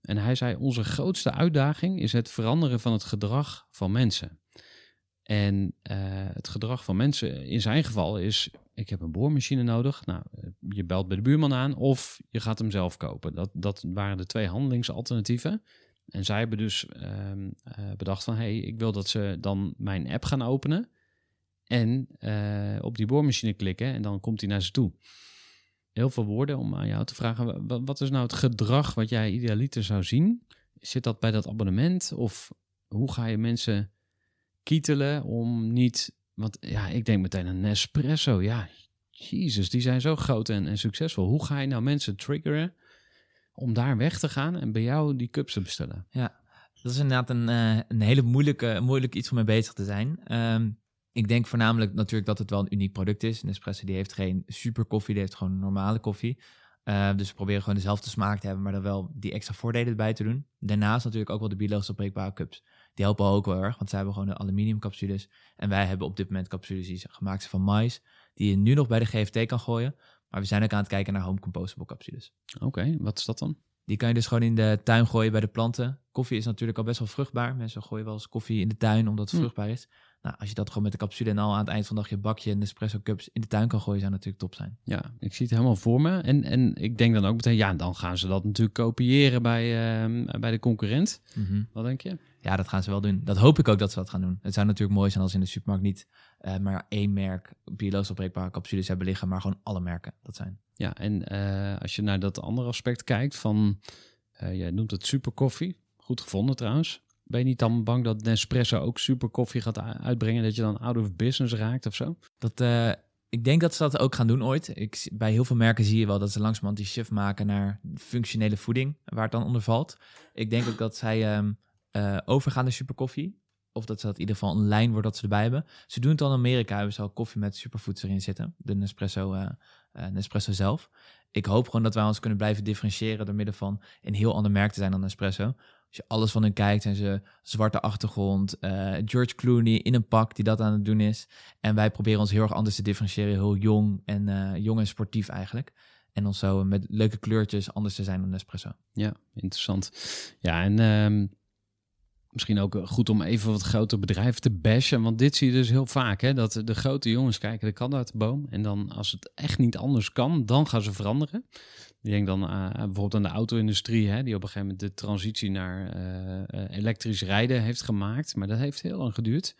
En hij zei, onze grootste uitdaging is het veranderen van het gedrag van mensen. En eh, het gedrag van mensen in zijn geval is: ik heb een boormachine nodig. Nou, eh, je belt bij de buurman aan of je gaat hem zelf kopen. Dat, dat waren de twee handelingsalternatieven. En zij hebben dus ehm, eh, bedacht van... hé, hey, ik wil dat ze dan mijn app gaan openen... en op die boormachine klikken en dan komt hij naar ze toe. Heel veel woorden om aan jou te vragen... wat is nou het gedrag wat jij idealiter zou zien? Zit dat bij dat abonnement? Of hoe ga je mensen kietelen om niet. Want ja, ik denk meteen aan Nespresso. Ja, Jezus, die zijn zo groot en, en succesvol. Hoe ga je nou mensen triggeren om daar weg te gaan en bij jou die cups te bestellen? Ja, dat is inderdaad een, eh, een hele moeilijke, moeilijk iets om mee bezig te zijn. Ehm, ik denk voornamelijk natuurlijk dat het wel een uniek product is. Nespresso die heeft geen super koffie, die heeft gewoon normale koffie. Ehm, dus we proberen gewoon dezelfde smaak te hebben, maar dan wel die extra voordelen erbij te doen. Daarnaast natuurlijk ook wel de biologisch opbreekbare cups. Die helpen ook wel erg, want zij hebben gewoon de aluminiumcapsules. En wij hebben op dit moment capsules die gemaakt zijn van mais, die je nu nog bij de GFT kan gooien. Maar we zijn ook aan het kijken naar home compostable capsules. Oké, wat is dat dan? Die kan je dus gewoon in de tuin gooien bij de planten. Koffie is natuurlijk al best wel vruchtbaar. Mensen gooien wel eens koffie in de tuin omdat het hm. vruchtbaar is. Nou, als je dat gewoon met de capsule en al aan het eind van de dag je bakje en espresso cups in de tuin kan gooien, zou natuurlijk top zijn. Ja, ik zie het helemaal voor me. En, en ik denk dan ook meteen, ja, dan gaan ze dat natuurlijk kopiëren bij, ehm, bij de concurrent. Mhm. Wat denk je? Ja, dat gaan ze wel doen. Dat hoop ik ook dat ze dat gaan doen. Het zou natuurlijk mooi zijn als in de supermarkt niet eh, maar één merk biologisch opbreekbare capsules hebben liggen, maar gewoon alle merken dat zijn. Ja, en eh, als je naar dat andere aspect kijkt van, eh, jij noemt het superkoffie, goed gevonden trouwens. Ben je niet dan bang dat Nespresso ook super koffie gaat uitbrengen, dat je dan out of business raakt of zo? Dat, eh, ik denk dat ze dat ook gaan doen ooit. Ik, bij heel veel merken zie je wel dat ze langzamerhand die shift maken naar functionele voeding, waar het dan onder valt. Ik denk ook dat zij ehm, eh, overgaan naar superkoffie. Of dat ze dat in ieder geval een lijn wordt dat ze erbij hebben. Ze doen het al in Amerika, hebben ze al koffie met superfoods erin zitten. De Nespresso, eh, Nespresso zelf. Ik hoop gewoon dat wij ons kunnen blijven differentiëren door middel van een heel ander merk te zijn dan Nespresso. Als je alles van hun kijkt, zijn ze zwarte achtergrond. Eh, George Clooney in een pak die dat aan het doen is. En wij proberen ons heel erg anders te differentiëren. Heel jong en, eh, jong en sportief eigenlijk. En ons zo met leuke kleurtjes anders te zijn dan Nespresso. Ja, interessant. Ja, en ehm, misschien ook eh, goed om even wat grote bedrijven te bashen. Want dit zie je dus heel vaak, hè, dat de grote jongens kijken de kan uit de boom. En dan als het echt niet anders kan, dan gaan ze veranderen. Ik denk dan eh, bijvoorbeeld aan de auto-industrie, hè, die op een gegeven moment de transitie naar eh, eh, elektrisch rijden heeft gemaakt. Maar dat heeft heel lang geduurd.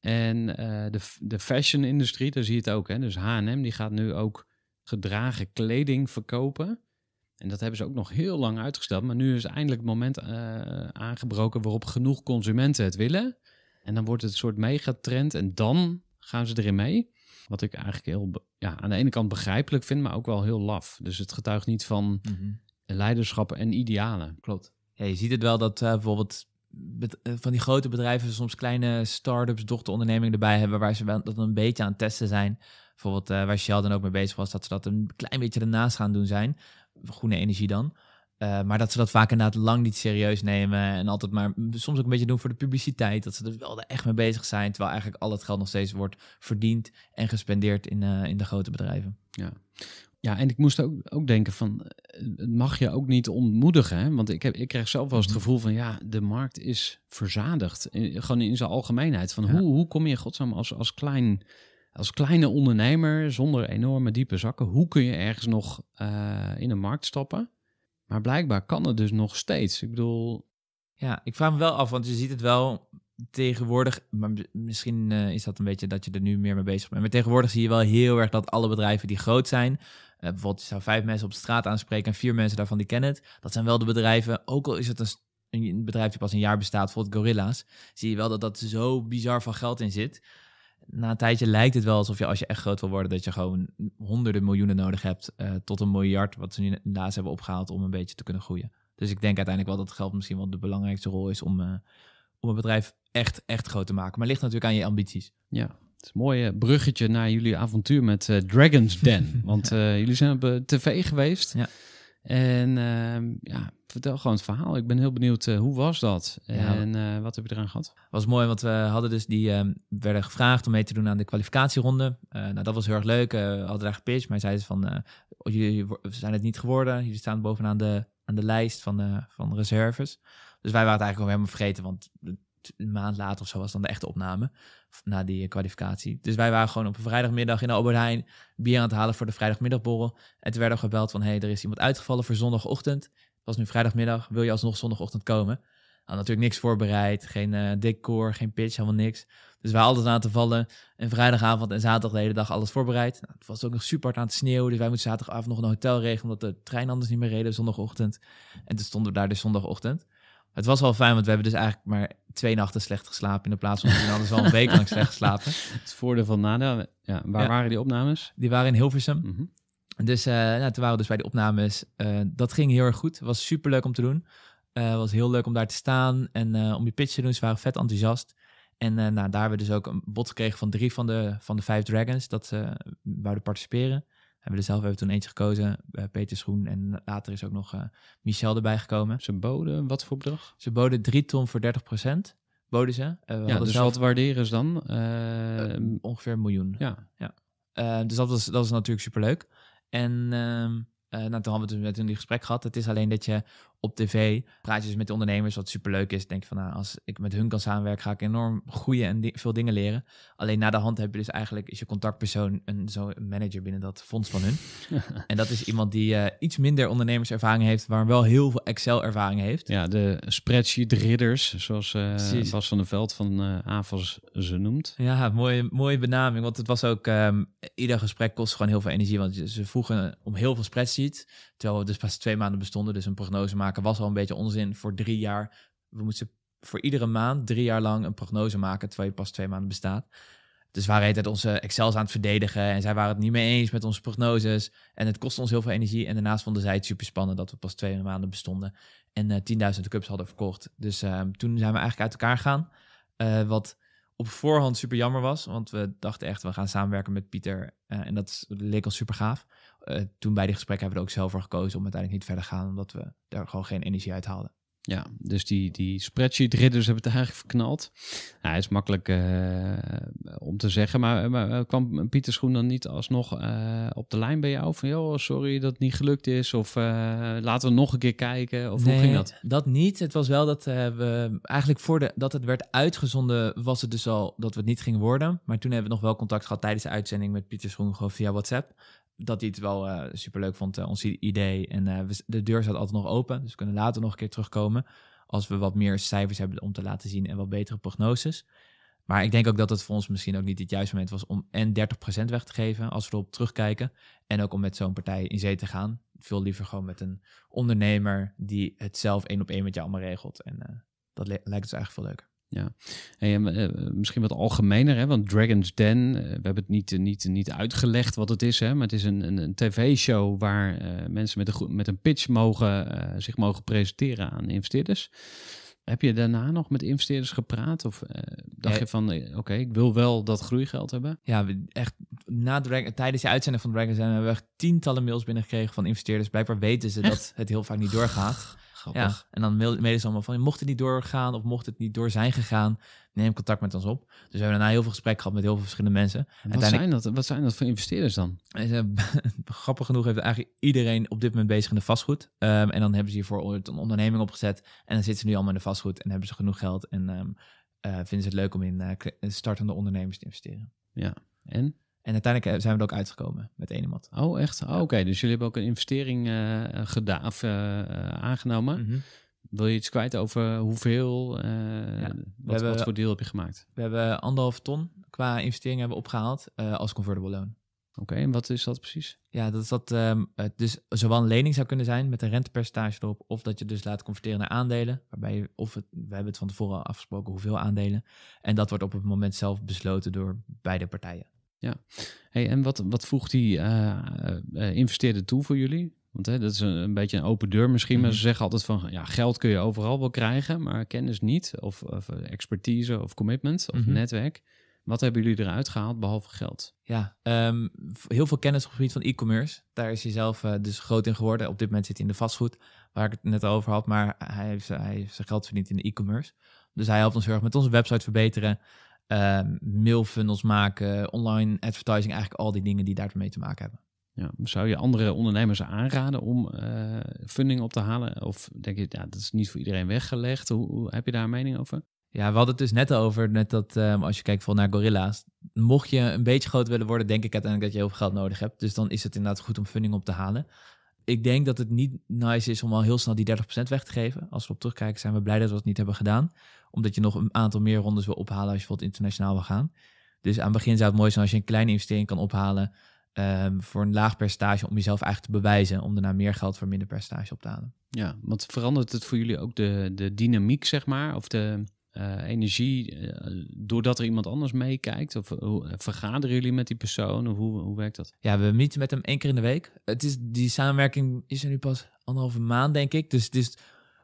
En de, de fashion-industrie, daar zie je het ook. Hè. Dus HM die gaat nu ook gedragen kleding verkopen. En dat hebben ze ook nog heel lang uitgesteld. Maar nu is eindelijk het moment aangebroken waarop genoeg consumenten het willen. En dan wordt het een soort megatrend en dan gaan ze erin mee. Wat ik eigenlijk heel ja, aan de ene kant begrijpelijk vind, maar ook wel heel laf. Dus het getuigt niet van mhm. leiderschap en idealen. Klopt. Ja, je ziet het wel dat eh, bijvoorbeeld eh, van die grote bedrijven soms kleine start-ups, dochterondernemingen erbij hebben waar ze wel dat een beetje aan het testen zijn. Bijvoorbeeld eh, waar Shell dan ook mee bezig was, dat ze dat een klein beetje ernaast gaan doen zijn. Groene energie dan. Eh, maar dat ze dat vaak inderdaad lang niet serieus nemen. En altijd maar soms ook een beetje doen voor de publiciteit. Dat ze er wel echt mee bezig zijn. Terwijl eigenlijk al het geld nog steeds wordt verdiend en gespendeerd in, eh, in de grote bedrijven. Ja. Ja, en ik moest ook, ook denken van, eh, het mag je ook niet ontmoedigen. Want ik, heb, ik krijg zelf wel eens het mhm. gevoel van, ja, de markt is verzadigd. gewoon in zijn algemeenheid. Van hoe, hoe kom je godsnaam als, als, klein, als kleine ondernemer zonder enorme diepe zakken... hoe kun je ergens nog in een markt stappen? Maar blijkbaar kan het dus nog steeds. Ik bedoel. Ja, ik vraag me wel af, want je ziet het wel tegenwoordig. Maar misschien eh, is dat een beetje dat je er nu meer mee bezig bent. Maar tegenwoordig zie je wel heel erg dat alle bedrijven die groot zijn. Eh, bijvoorbeeld, je zou vijf mensen op de straat aanspreken en vier mensen daarvan die kennen het. Dat zijn wel de bedrijven, ook al is het een bedrijf die pas een jaar bestaat, bijvoorbeeld Gorilla's, zie je wel dat dat zo bizar van geld in zit na een tijdje lijkt het wel alsof je als je echt groot wil worden, dat je gewoon honderden miljoenen nodig hebt eh, tot een miljard, wat ze nu laatst hebben opgehaald om een beetje te kunnen groeien. Dus ik denk uiteindelijk wel dat geld misschien wel de belangrijkste rol is om, uh, om een bedrijf echt, echt groot te maken. Maar ligt natuurlijk aan je ambities. Ja, het is een mooi eh, bruggetje naar jullie avontuur met Dragon's Den. Want jullie zijn op tv geweest. Ja. En ehm, ja, vertel gewoon het verhaal. Ik ben heel benieuwd, eh, hoe was dat? En eh, wat heb je eraan gehad? was mooi, want we hadden dus die, ehm, werden gevraagd om mee te doen aan de kwalificatieronde. Eh, nou, dat was heel erg leuk. we hadden daar gepitcht, maar zeiden ze van, oh, jullie zijn het niet geworden. Jullie staan bovenaan de, aan de lijst van, van reserves. Dus wij waren het eigenlijk al helemaal vergeten, want een maand later of zo was dan de echte opname. Na die eh, kwalificatie. Dus wij waren gewoon op een vrijdagmiddag in de Albert bier aan het halen voor de vrijdagmiddagborrel. En toen werden we gebeld van, hé, hey, er is iemand uitgevallen voor zondagochtend. Het was nu vrijdagmiddag, wil je alsnog zondagochtend komen? Had natuurlijk niks voorbereid, geen eh, decor, geen pitch, helemaal niks. Dus wij alles aan te vallen. En vrijdagavond en zaterdag de hele dag alles voorbereid. Nou, het was ook nog super hard aan het sneeuwen. Dus wij moeten zaterdagavond nog een hotel regelen. Omdat de trein anders niet meer reden zondagochtend. En toen stonden we daar dus zondagochtend. Het was wel fijn, want we hebben dus eigenlijk maar twee nachten slecht geslapen in de plaats van we hadden wel een week lang slecht geslapen. Het voordeel van nadeel. Ja, waar waren die opnames? Die waren in Hilversum. Mhm. Dus eh, nou, toen waren we dus bij de opnames. Eh, dat ging heel erg goed. Was super leuk om te doen. Uh, was heel leuk om daar te staan en om je pitch te doen. Ze waren vet enthousiast. En nou, daar hebben we dus ook een bod gekregen van drie van de, van de vijf Dragons dat ze wouden participeren hebben er zelf even toen eentje gekozen. Eh, Peter Schoen en later is ook nog eh, Michel erbij gekomen. Ze boden wat voor bedrag? Ze boden 3 ton voor 30 procent. Boden ze. Uh, ja, dus zelf... wat waarderen ze dan? ongeveer een miljoen. Ja. ja. dus dat was, dat was natuurlijk leuk En ehm, nou, toen hebben we het met hun gesprek gehad. Het is alleen dat je op tv. praatjes dus met ondernemers, wat superleuk is. Denk van, nou, als ik met hun kan samenwerken, ga ik enorm goede en veel dingen leren. Alleen na de hand heb je dus eigenlijk, je contactpersoon een zo'n manager binnen dat fonds van hun. en dat is iemand die eh, iets minder ondernemerservaring heeft, maar wel heel veel Excel-ervaring heeft. Ja, de spreadsheet ridders, zoals uh, Bas van de Veld van uh, ze noemt. Ja, mooie, mooie benaming, want het was ook, ehm, ieder gesprek kost gewoon heel veel energie, want ze vroegen om heel veel spreadsheets, terwijl we dus pas twee maanden bestonden, dus een prognose maken was al een beetje onzin voor drie jaar. We moesten voor iedere maand drie jaar lang een prognose maken, terwijl je pas twee maanden bestaat. Dus waar waren het onze Excels aan het verdedigen en zij waren het niet mee eens met onze prognoses. En het kostte ons heel veel energie. En daarnaast vonden zij het super spannend dat we pas twee maanden bestonden en uh, eh, 10.000 cups hadden verkocht. Dus ehm, toen zijn we eigenlijk uit elkaar gegaan. Eh, wat op voorhand super jammer was, want we dachten echt, we gaan samenwerken met Pieter. Eh, en dat leek al super gaaf. Eh, toen bij die gesprekken hebben we er ook zelf voor gekozen om uiteindelijk niet verder te gaan, omdat we daar gewoon geen energie uit haalden. Ja, dus die, die spreadsheet ridders hebben het eigenlijk verknald. Nou, is makkelijk eh, om te zeggen, maar, kwam Pieter Schoen dan niet alsnog eh, op de lijn bij jou? Van, joh, sorry dat het niet gelukt is, of laten we nog een keer kijken, of hoe ging dat? dat niet. Het was wel dat we eigenlijk voordat het werd uitgezonden, was het dus al dat we het niet gingen worden. Maar toen hebben we nog wel contact gehad tijdens de uitzending met Pieter Schoen, gewoon via WhatsApp dat hij het wel uh, superleuk vond, eh, ons idee. En eh, de deur staat altijd nog open, dus we kunnen later nog een keer terugkomen als we wat meer cijfers hebben om te laten zien en wat betere prognoses. Maar ik denk ook dat het voor ons misschien ook niet het juiste moment was om en 30% weg te geven als we erop terugkijken. En ook om met zo'n partij in zee te gaan. Veel liever gewoon met een ondernemer die het zelf één op één met jou allemaal regelt. En dat lijkt ons eigenlijk veel leuker. Ja, hey, eh, misschien wat algemener, hè? want Dragon's Den, eh, we hebben het niet, eh, niet, niet uitgelegd wat het is, hè? maar het is een, een, een tv-show waar mensen met een, met een pitch mogen, zich mogen presenteren aan investeerders. Heb je daarna nog met investeerders gepraat? Of dacht je van, oké, ik wil wel dat groeigeld hebben? Ja, we echt na tijdens de uitzending van Dragons Den hebben we echt tientallen mails binnengekregen van investeerders. Blijkbaar weten ze dat het heel vaak niet doorgaat. Ja, en dan mailen ze allemaal van, mocht het niet doorgaan of mocht het niet door zijn gegaan, neem contact met ons op. Dus we hebben daarna heel veel gesprekken gehad met heel veel verschillende mensen. En wat, zijn dat, wat zijn dat voor investeerders dan? Eh, ze, grappig genoeg heeft eigenlijk iedereen op dit moment bezig in de vastgoed. Ehm, en dan hebben ze hiervoor een onderneming opgezet en dan zitten ze nu allemaal in de vastgoed en hebben ze genoeg geld en ehm, eh, vinden ze het leuk om in eh, startende ondernemers te investeren. Ja, en? En uiteindelijk eh, zijn we er ook uitgekomen met Enemat. Oh, echt? Oh, Oké, dus jullie hebben ook een investering eh, gedaan of eh, aangenomen. Mhm. Wil je iets kwijt over hoeveel? wat, wat, voor deel heb je gemaakt? We hebben anderhalf ton qua investering hebben opgehaald als convertible loan. Oké, en wat is dat precies? Ja, dat is dat ehm, het dus zowel een lening zou kunnen zijn met een rentepercentage erop, of dat je dus laat converteren naar aandelen, waarbij je, of het, we hebben het van tevoren al afgesproken hoeveel aandelen, en dat wordt op het moment zelf besloten door beide partijen. Ja, en wat, wat voegt die uh, investeerder toe voor jullie? Want hè, dat is een, een, beetje een open deur misschien, maar mhm. ze zeggen altijd van ja, geld kun je overal wel krijgen, maar kennis niet, of, of expertise of commitment of mhm. netwerk. Wat hebben jullie eruit gehaald behalve geld? Ja, ehm, heel veel kennis op het gebied van e-commerce. Daar is hij zelf eh, dus groot in geworden. Op dit moment zit hij in de vastgoed, waar ik het net over had. Maar hij heeft, hij heeft zijn geld verdiend in de e-commerce. Dus hij helpt ons heel erg met onze website verbeteren uh, mailfunnels maken, online advertising, eigenlijk al die dingen die daarmee te maken hebben. Ja, zou je andere ondernemers aanraden om eh, funding op te halen? Of denk je, ja, dat is niet voor iedereen weggelegd? Hoe, hoe heb je daar een mening over? Ja, we hadden het dus net over, net dat ehm, als je kijkt vooral naar gorilla's, mocht je een beetje groot willen worden, denk ik uiteindelijk dat je heel veel geld nodig hebt. Dus dan is het inderdaad goed om funding op te halen. Ik denk dat het niet nice is om al heel snel die 30% weg te geven. Als we op terugkijken, zijn we blij dat we het niet hebben gedaan omdat je nog een aantal meer rondes wil ophalen als je bijvoorbeeld internationaal wil gaan. Dus aan het begin zou het mooi zijn als je een kleine investering kan ophalen. Ehm, voor een laag percentage om jezelf eigenlijk te bewijzen. Om daarna meer geld voor minder percentage op te halen. Ja, want verandert het voor jullie ook de, de dynamiek, zeg maar? Of de eh, energie eh, doordat er iemand anders meekijkt? Of eh, hoe, vergaderen jullie met die persoon? Of hoe, hoe werkt dat? Ja, we meeten met hem één keer in de week. Het is, die samenwerking is er nu pas anderhalve maand, denk ik. Dus het is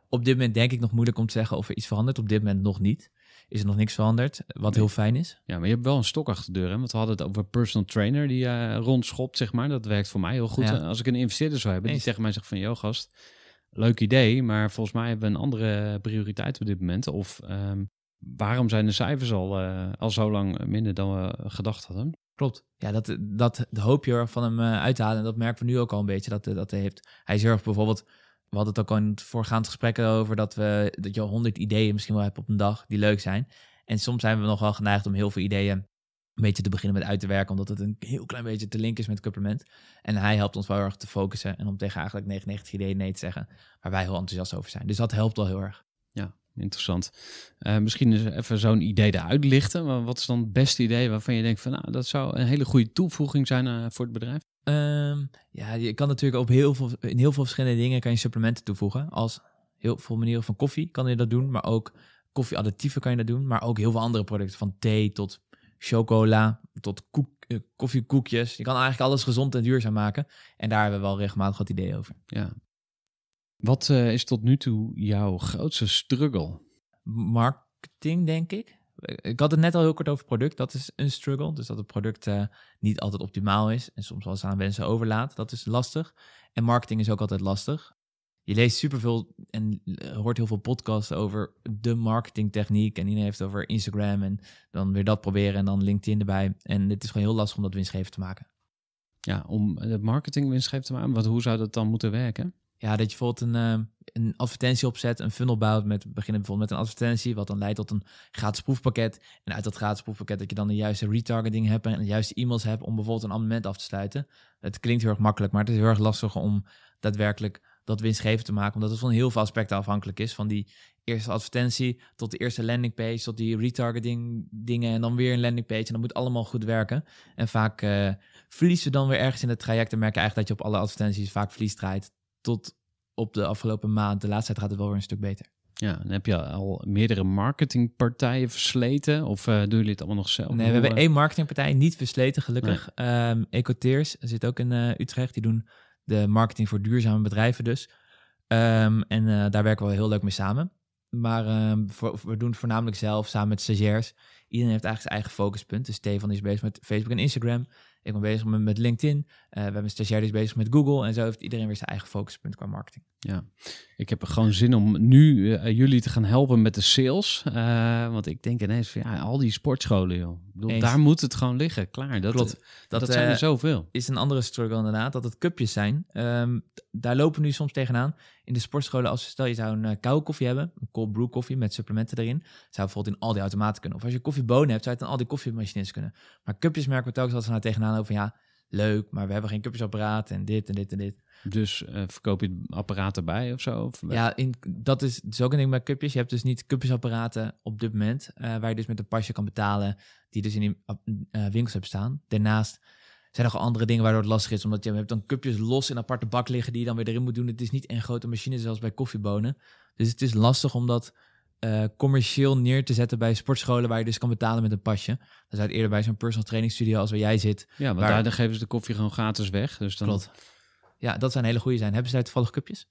op dit moment denk ik nog moeilijk om te zeggen of er iets verandert. Op dit moment nog niet. Is er nog niks veranderd, wat heel fijn is. Ja, maar je hebt wel een stok achter de deur. Hè? Want we hadden het over personal trainer die eh, rondschopt, zeg maar. Dat werkt voor mij heel goed. Eh, als ik een investeerder zou hebben die tegen mij zegt van... joh gast, leuk idee, maar volgens mij hebben we een andere prioriteit op dit moment. Of ehm, waarom zijn de cijfers al, eh, al zo lang minder dan we gedacht hadden? Klopt. Ja, dat, dat hoop je van hem uh, uithalen. En dat merken we nu ook al een beetje. Dat, dat hij heeft. Hij zorgt bijvoorbeeld we hadden het ook al in het voorgaand gesprek over dat, we, dat je honderd ideeën misschien wel hebt op een dag die leuk zijn. En soms zijn we nogal geneigd om heel veel ideeën een beetje te beginnen met uit te werken, omdat het een heel klein beetje te link is met Kupperment. En hij helpt ons wel heel erg te focussen en om tegen eigenlijk 99 ideeën nee te zeggen, waar wij heel enthousiast over zijn. Dus dat helpt wel heel erg. Ja, interessant. Eh, misschien eens even zo'n idee eruit lichten. Maar wat is dan het beste idee waarvan je denkt van, nou, dat zou een hele goede toevoeging zijn eh, voor het bedrijf? Ehm, ja, je kan natuurlijk op heel veel, in heel veel verschillende dingen kan je supplementen toevoegen. Als heel veel manieren van koffie kan je dat doen, maar ook koffieadditieven kan je dat doen. Maar ook heel veel andere producten, van thee tot chocola, tot eh, koffiekoekjes. Je kan eigenlijk alles gezond en duurzaam maken. En daar hebben we wel regelmatig wat ideeën over. Ja. Wat eh, is tot nu toe jouw grootste struggle? Marketing, denk ik. Eh, ik had het net al heel kort over product. Dat is een struggle. Dus dat het product eh, niet altijd optimaal is en soms wel eens aan wensen overlaat. Dat is lastig. En marketing is ook altijd lastig. Je leest superveel en eh, hoort heel veel podcasts over de marketingtechniek. En iedereen heeft het over Instagram en dan weer dat proberen en dan LinkedIn erbij. En het is gewoon heel lastig om dat winstgevend te maken. Ja, om de marketing winstgevend te maken. want hoe zou dat dan moeten werken? ja, dat je bijvoorbeeld een, ehm, een advertentie opzet, een funnel bouwt met beginnen bijvoorbeeld met een advertentie, wat dan leidt tot een gratis proefpakket. En uit dat gratis proefpakket dat je dan de juiste retargeting hebt en de juiste e-mails hebt om bijvoorbeeld een abonnement af te sluiten. Het klinkt heel erg makkelijk, maar het is heel erg lastig om daadwerkelijk dat winstgevend te maken, omdat het van heel veel aspecten afhankelijk is. Van die eerste advertentie tot de eerste landingpage, tot die retargeting dingen en dan weer een landingpage. En dat moet allemaal goed werken. En vaak uh, verliezen we dan weer ergens in het traject en merken eigenlijk dat je op alle advertenties vaak verlies draait tot op de afgelopen maand, de laatste tijd gaat het wel weer een stuk beter. Ja, en heb je al meerdere marketingpartijen versleten? Of eh, doen jullie het allemaal nog zelf? Nee, we hebben eh? één marketingpartij niet versleten, gelukkig. Nee. Um, Ecoteers zit ook in eh, Utrecht. Die doen de marketing voor duurzame bedrijven dus. Ehm, en daar werken we heel leuk mee samen. Maar ehm, voor, we doen het voornamelijk zelf, samen met stagiairs. Iedereen heeft eigenlijk zijn eigen focuspunt. Dus Stefan is bezig met Facebook en Instagram. Ik ben bezig met, met LinkedIn. Eh, we hebben stagiaires bezig met Google. En zo heeft iedereen weer zijn eigen focuspunt qua marketing. Ja, ik heb er gewoon zin om nu eh, jullie te gaan helpen met de sales. Eh, want ik denk ineens van ja, al die sportscholen, joh. Ik bedoel, daar moet het gewoon liggen. Klaar. Dat, Klopt. dat, dat zijn er zoveel. Is een andere struggle inderdaad, dat het cupjes zijn. Ehm, daar lopen nu soms tegenaan in de sportscholen, als stel je zou een eh, koude koffie hebben, een cold brew koffie met supplementen erin, zou bijvoorbeeld in al die automaten kunnen. Of als je koffiebonen hebt, zou het dan al die koffiemachines kunnen. Maar cupjes merken we telkens als we naar tegenaan lopen van ja, leuk, maar we hebben geen cupjesapparaat en dit en dit en dit. Dus uh, verkoop je het apparaat erbij of zo? Of... Ja, in, dat is, dat is ook een ding bij cupjes. Je hebt dus niet cupjesapparaten op dit moment, eh, waar je dus met een pasje kan betalen, die dus in die winkels hebt staan. Daarnaast zijn nog andere dingen waardoor het lastig is. Omdat je hebt dan cupjes los in een aparte bak liggen die je dan weer erin moet doen. Het is niet één grote machine, zoals bij koffiebonen. Dus het is lastig om dat eh, commercieel neer te zetten bij sportscholen waar je dus kan betalen met een pasje. Dat is eerder bij zo'n personal training studio als waar jij zit. Ja, maar waar... daar geven ze de koffie gewoon gratis weg. Dus dan... Ja, dat zijn hele goede zijn. Hebben ze daar toevallig cupjes?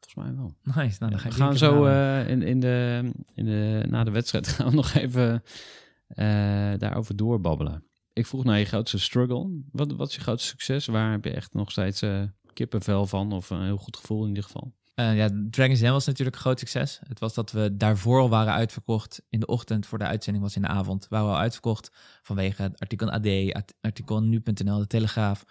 Volgens mij wel. Nice. Nou, dan ga we gaan zo eh, in, in, de, in de, na de wedstrijd gaan we nog even eh, daarover doorbabbelen ik vroeg naar je grootste struggle. Wat, wat is je grootste succes? Waar heb je echt nog steeds eh, kippenvel van? Of een heel goed gevoel in ieder geval? Eh, ja, Dragon's Den was natuurlijk een groot succes. Het was dat we daarvoor al waren uitverkocht. In de ochtend voor de uitzending was in de avond. Waren we al uitverkocht vanwege het artikel AD, artikel nu.nl, de Telegraaf.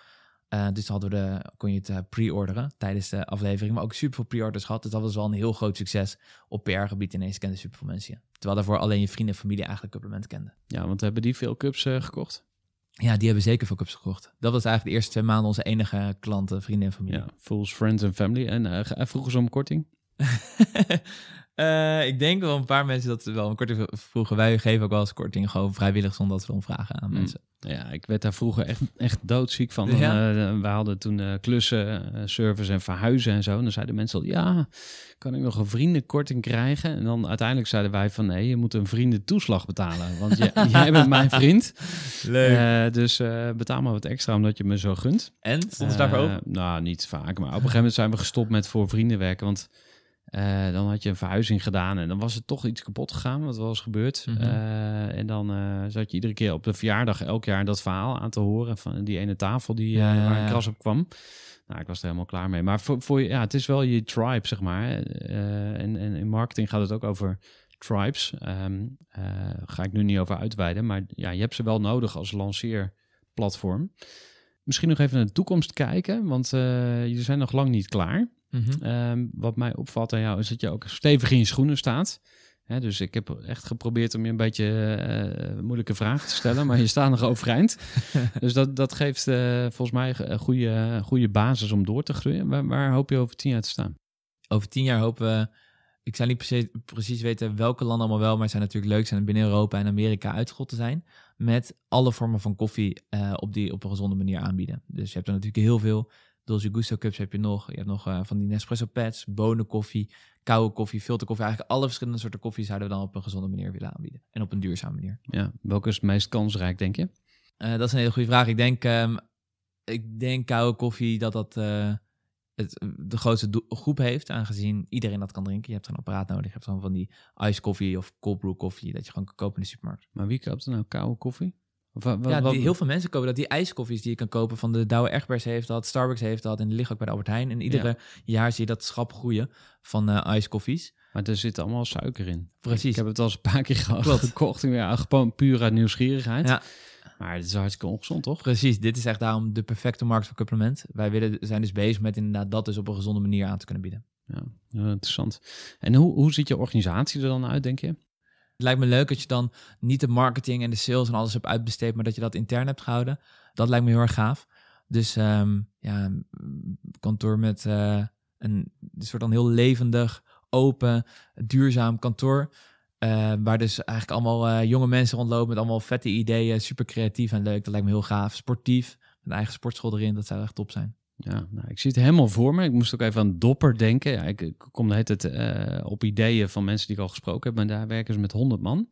Eh, dus hadden de, kon je het pre-orderen tijdens de aflevering. Maar ook super veel pre-orders gehad. Dus dat was wel een heel groot succes op PR-gebied. Ineens kenden superveel mensen je. Terwijl daarvoor alleen je vrienden en familie eigenlijk moment kenden. Ja, want hebben die veel cups gekocht? Ja, die hebben zeker fuck-ups gekocht. Dat was eigenlijk de eerste twee maanden onze enige klanten, vrienden en familie. Ja, fools, friends en family. En uh, eh, vroegen ze om korting? Eh, ik denk wel een paar mensen dat ze wel een korting vroegen. Wij geven ook wel eens korting, gewoon vrijwillig zonder dat we omvragen aan hmm. mensen. Ja, ik werd daar vroeger echt, echt doodziek van. Eh, we hadden toen eh, klussen, service en verhuizen en zo. En dan zeiden mensen al, ja, kan ik nog een vriendenkorting krijgen? En dan uiteindelijk zeiden wij van, nee, je moet een vriendentoeslag betalen. Want je, jij bent mijn vriend. Leuk. dus betaal maar wat extra, omdat je me zo gunt. En, stond ze daarvoor ook? Nou, niet vaak. Maar op een gegeven moment zijn we gestopt met voor vrienden werken, want... Eh, dan had je een verhuizing gedaan en dan was het toch iets kapot gegaan, wat was gebeurd. Mhm. Eh, en dan eh, zat je iedere keer op de verjaardag elk jaar dat verhaal aan te horen van die ene tafel die, waar een kras op kwam. Nou, ik was er helemaal klaar mee. Maar voor, voor, ja, het is wel je tribe, zeg maar. en, en in marketing gaat het ook over tribes. Um, ga ik nu niet over uitweiden, maar ja, je hebt ze wel nodig als lanceerplatform. Misschien nog even naar de toekomst kijken, want jullie zijn nog lang niet klaar. Mhm. Ehm, wat mij opvalt aan jou is dat je ook stevig in je schoenen staat. dus ik heb echt geprobeerd om je een beetje eh, moeilijke vragen te stellen, maar je staat nog overeind. dus dat, dat geeft eh, volgens mij een goede, goede basis om door te groeien. Waar, hoop je over tien jaar te staan? Over tien jaar hopen we. Ik zou niet precies, precies weten welke landen allemaal wel, maar het zijn natuurlijk leuk zijn om binnen Europa en Amerika uitgerold te zijn. Met alle vormen van koffie eh, op, die, op een gezonde manier aanbieden. Dus je hebt er natuurlijk heel veel je Gusto Cups heb je nog. Je hebt nog eh, van die Nespresso pads, bonen koffie, koude koffie, filter koffie, Eigenlijk alle verschillende soorten koffies zouden we dan op een gezonde manier willen aanbieden. En op een duurzame manier. Ja, welke is het meest kansrijk, denk je? Eh, dat is een hele goede vraag. Ik denk, ehm, ik denk koude koffie dat dat eh, het, de grootste groep heeft, aangezien iedereen dat kan drinken. Je hebt een apparaat nodig. Je hebt gewoon van die ice coffee of cold brew koffie, dat je gewoon kan kopen in de supermarkt. Maar wie koopt er nou koude koffie? ja, die, heel veel mensen kopen dat. Die ijskoffies die je kan kopen van de Douwe Egberts heeft dat, Starbucks heeft dat en die liggen ook bij de Albert Heijn. En iedere jaar zie je dat schap groeien van eh, ijskoffies. Maar er zit allemaal suiker in. Precies. Ik heb het al eens een paar keer gehad, gekocht. Ja, gewoon puur uit nieuwsgierigheid. Ja. Maar het is hartstikke ongezond, toch? Precies, dit is echt daarom de perfecte markt voor supplement. Wij willen, zijn dus bezig met inderdaad dat dus op een gezonde manier aan te kunnen bieden. Ja, interessant. En hoe, hoe ziet je organisatie er dan uit, denk je? Het lijkt me leuk dat je dan niet de marketing en de sales en alles hebt uitbesteed, maar dat je dat intern hebt gehouden. Dat lijkt me heel erg gaaf. Dus um, ja, kantoor met eh, een soort van heel levendig, open, duurzaam kantoor. Eh, waar dus eigenlijk allemaal eh, jonge mensen rondlopen met allemaal vette ideeën. Super creatief en leuk. Dat lijkt me heel gaaf. Sportief. Een eigen sportschool erin. Dat zou echt top zijn. Ja, nou, ik zie het helemaal voor me. Ik moest ook even aan Dopper denken. Ja, ik, kom de hele eh, op ideeën van mensen die ik al gesproken heb. Maar daar werken ze met 100 man.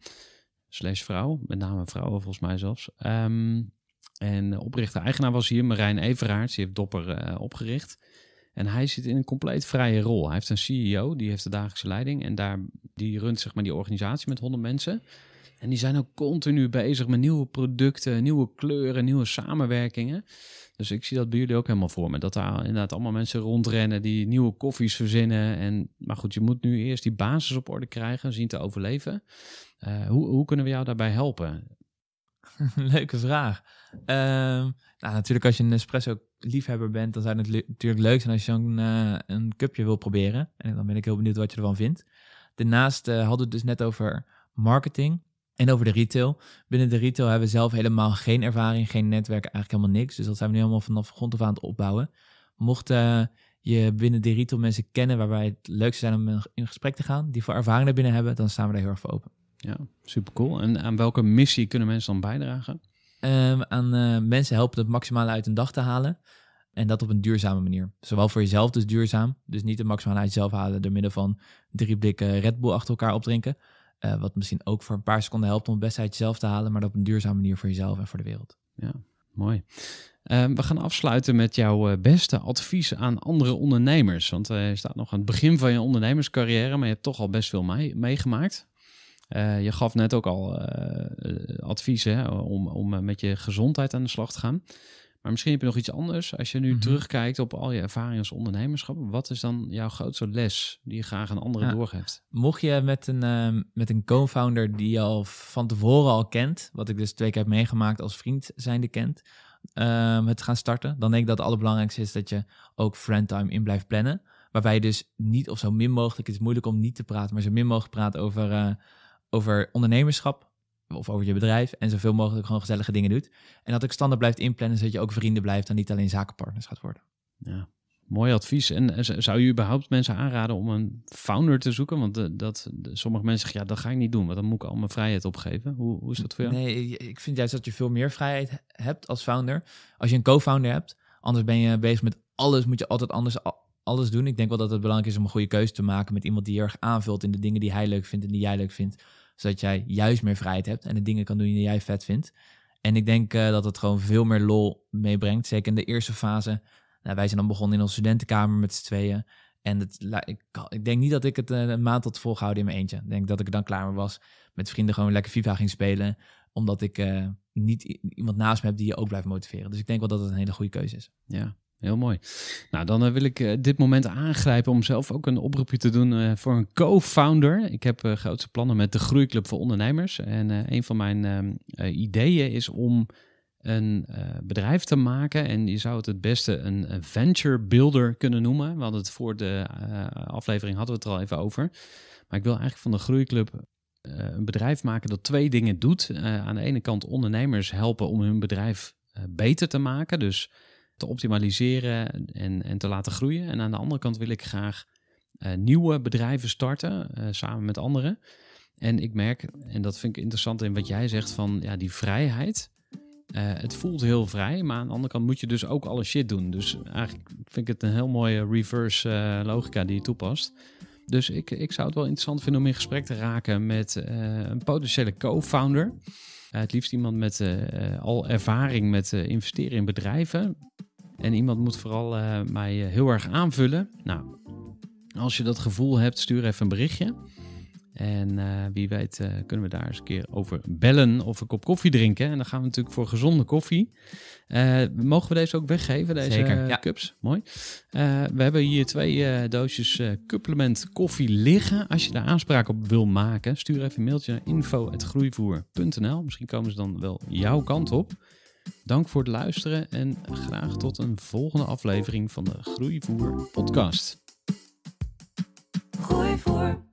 Slash vrouw. Met name vrouwen volgens mij zelfs. Ehm, en oprichter-eigenaar was hier Marijn Everaerts. Die heeft Dopper eh, opgericht. En hij zit in een compleet vrije rol. Hij heeft een CEO, die heeft de dagelijkse leiding. En daar, die runt zeg maar die organisatie met 100 mensen. En die zijn ook continu bezig met nieuwe producten, nieuwe kleuren, nieuwe samenwerkingen. Dus ik zie dat bij jullie ook helemaal voor me. Dat daar inderdaad allemaal mensen rondrennen die nieuwe koffies verzinnen. En, maar goed, je moet nu eerst die basis op orde krijgen, zien te overleven. Eh, hoe, hoe kunnen we jou daarbij helpen? Leuke vraag. Ehm, nou, natuurlijk als je een espresso liefhebber bent, dan zou het natuurlijk leuk zijn als je zo'n eh, een cupje wil proberen. En dan ben ik heel benieuwd wat je ervan vindt. Daarnaast eh, hadden we het dus net over marketing. En over de retail. Binnen de retail hebben we zelf helemaal geen ervaring, geen netwerk, eigenlijk helemaal niks. Dus dat zijn we nu helemaal vanaf grond af aan het opbouwen. Mocht eh, je binnen de retail mensen kennen waarbij het leukste zijn om in gesprek te gaan, die voor ervaring binnen hebben, dan staan we daar heel erg voor open. Ja, super cool. En aan welke missie kunnen mensen dan bijdragen? Ehm, aan eh, mensen helpen het maximale uit een dag te halen. En dat op een duurzame manier. Zowel voor jezelf, dus duurzaam. Dus niet het maximale uit jezelf halen door middel van drie blikken Red Bull achter elkaar opdrinken. Eh, wat misschien ook voor een paar seconden helpt om het beste uit jezelf te halen, maar op een duurzame manier voor jezelf en voor de wereld. Ja, mooi. Ehm, we gaan afsluiten met jouw eh, beste advies aan andere ondernemers. Want je eh, staat nog aan het begin van je ondernemerscarrière, maar je hebt toch al best veel mee meegemaakt. je gaf net ook al adviezen om, om met je gezondheid aan de slag te gaan. Maar misschien heb je nog iets anders. Als je nu mhm. terugkijkt op al je ervaringen als ondernemerschap, wat is dan jouw grootste les die je graag aan anderen doorgeeft? Mocht je met een, ehm, met een co-founder die je al van tevoren al kent, wat ik dus twee keer heb meegemaakt als vriend zijnde kent, ehm, het gaan starten, dan denk ik dat het allerbelangrijkste is dat je ook friendtime in blijft plannen. Waarbij je dus niet of zo min mogelijk, het is moeilijk om niet te praten, maar zo min mogelijk praat over, eh, over ondernemerschap, of over je bedrijf en zoveel mogelijk gewoon gezellige dingen doet. En dat ik standaard blijft inplannen, zodat je ook vrienden blijft en niet alleen zakenpartners gaat worden. Ja, mooi advies. En eh, zou je überhaupt mensen aanraden om een founder te zoeken? Want eh, dat, sommige mensen zeggen, ja, dat ga ik niet doen, want dan moet ik al mijn vrijheid opgeven. Hoe, hoe is dat voor jou? Nee, ik vind juist dat je veel meer vrijheid hebt als founder. Als je een co-founder hebt, anders ben je bezig met alles, moet je altijd anders alles doen. Ik denk wel dat het belangrijk is om een goede keuze te maken met iemand die je erg aanvult in de dingen die hij leuk vindt en die jij leuk vindt zodat jij juist meer vrijheid hebt en de dingen kan doen die jij vet vindt. En ik denk eh, dat het gewoon veel meer lol meebrengt. Zeker in de eerste fase. Nou, wij zijn dan begonnen in onze studentenkamer met z'n tweeën. En het, ik, ik, denk niet dat ik het eh, een maand had volgehouden in mijn eentje. Ik denk dat ik dan klaar was. Met vrienden gewoon lekker FIFA ging spelen. Omdat ik eh, niet iemand naast me heb die je ook blijft motiveren. Dus ik denk wel dat het een hele goede keuze is. Ja. Heel mooi. Nou, dan eh, wil ik eh, dit moment aangrijpen om zelf ook een oproepje te doen eh, voor een co-founder. Ik heb grote plannen met de Groeiclub voor Ondernemers. En een van mijn ehm, ideeën is om een bedrijf te maken. En je zou het het beste een, venture builder kunnen noemen. We hadden het voor de aflevering hadden we het er al even over. Maar ik wil eigenlijk van de Groeiclub een bedrijf maken dat twee dingen doet. aan de ene kant ondernemers helpen om hun bedrijf beter te maken. Dus te optimaliseren en, en te laten groeien. En aan de andere kant wil ik graag eh, nieuwe bedrijven starten eh, samen met anderen. En ik merk, en dat vind ik interessant in wat jij zegt van ja, die vrijheid. Eh, het voelt heel vrij, maar aan de andere kant moet je dus ook alle shit doen. Dus eigenlijk vind ik het een heel mooie reverse logica die je toepast. Dus ik, ik zou het wel interessant vinden om in gesprek te raken met een potentiële co-founder. het liefst iemand met al ervaring met investeren in bedrijven. En iemand moet vooral eh, mij eh, heel erg aanvullen. Nou, als je dat gevoel hebt, stuur even een berichtje. En eh, wie weet kunnen we daar eens een keer over bellen of een kop koffie drinken. En dan gaan we natuurlijk voor gezonde koffie. mogen we deze ook weggeven, deze Zeker, cups? Ja. Mooi. we hebben hier twee doosjes supplement koffie liggen. Als je daar aanspraak op wil maken, stuur even een mailtje naar info.groeivoer.nl. Misschien komen ze dan wel jouw kant op. Dank voor het luisteren en graag tot een volgende aflevering van de Groeivoer podcast. Groeivoer.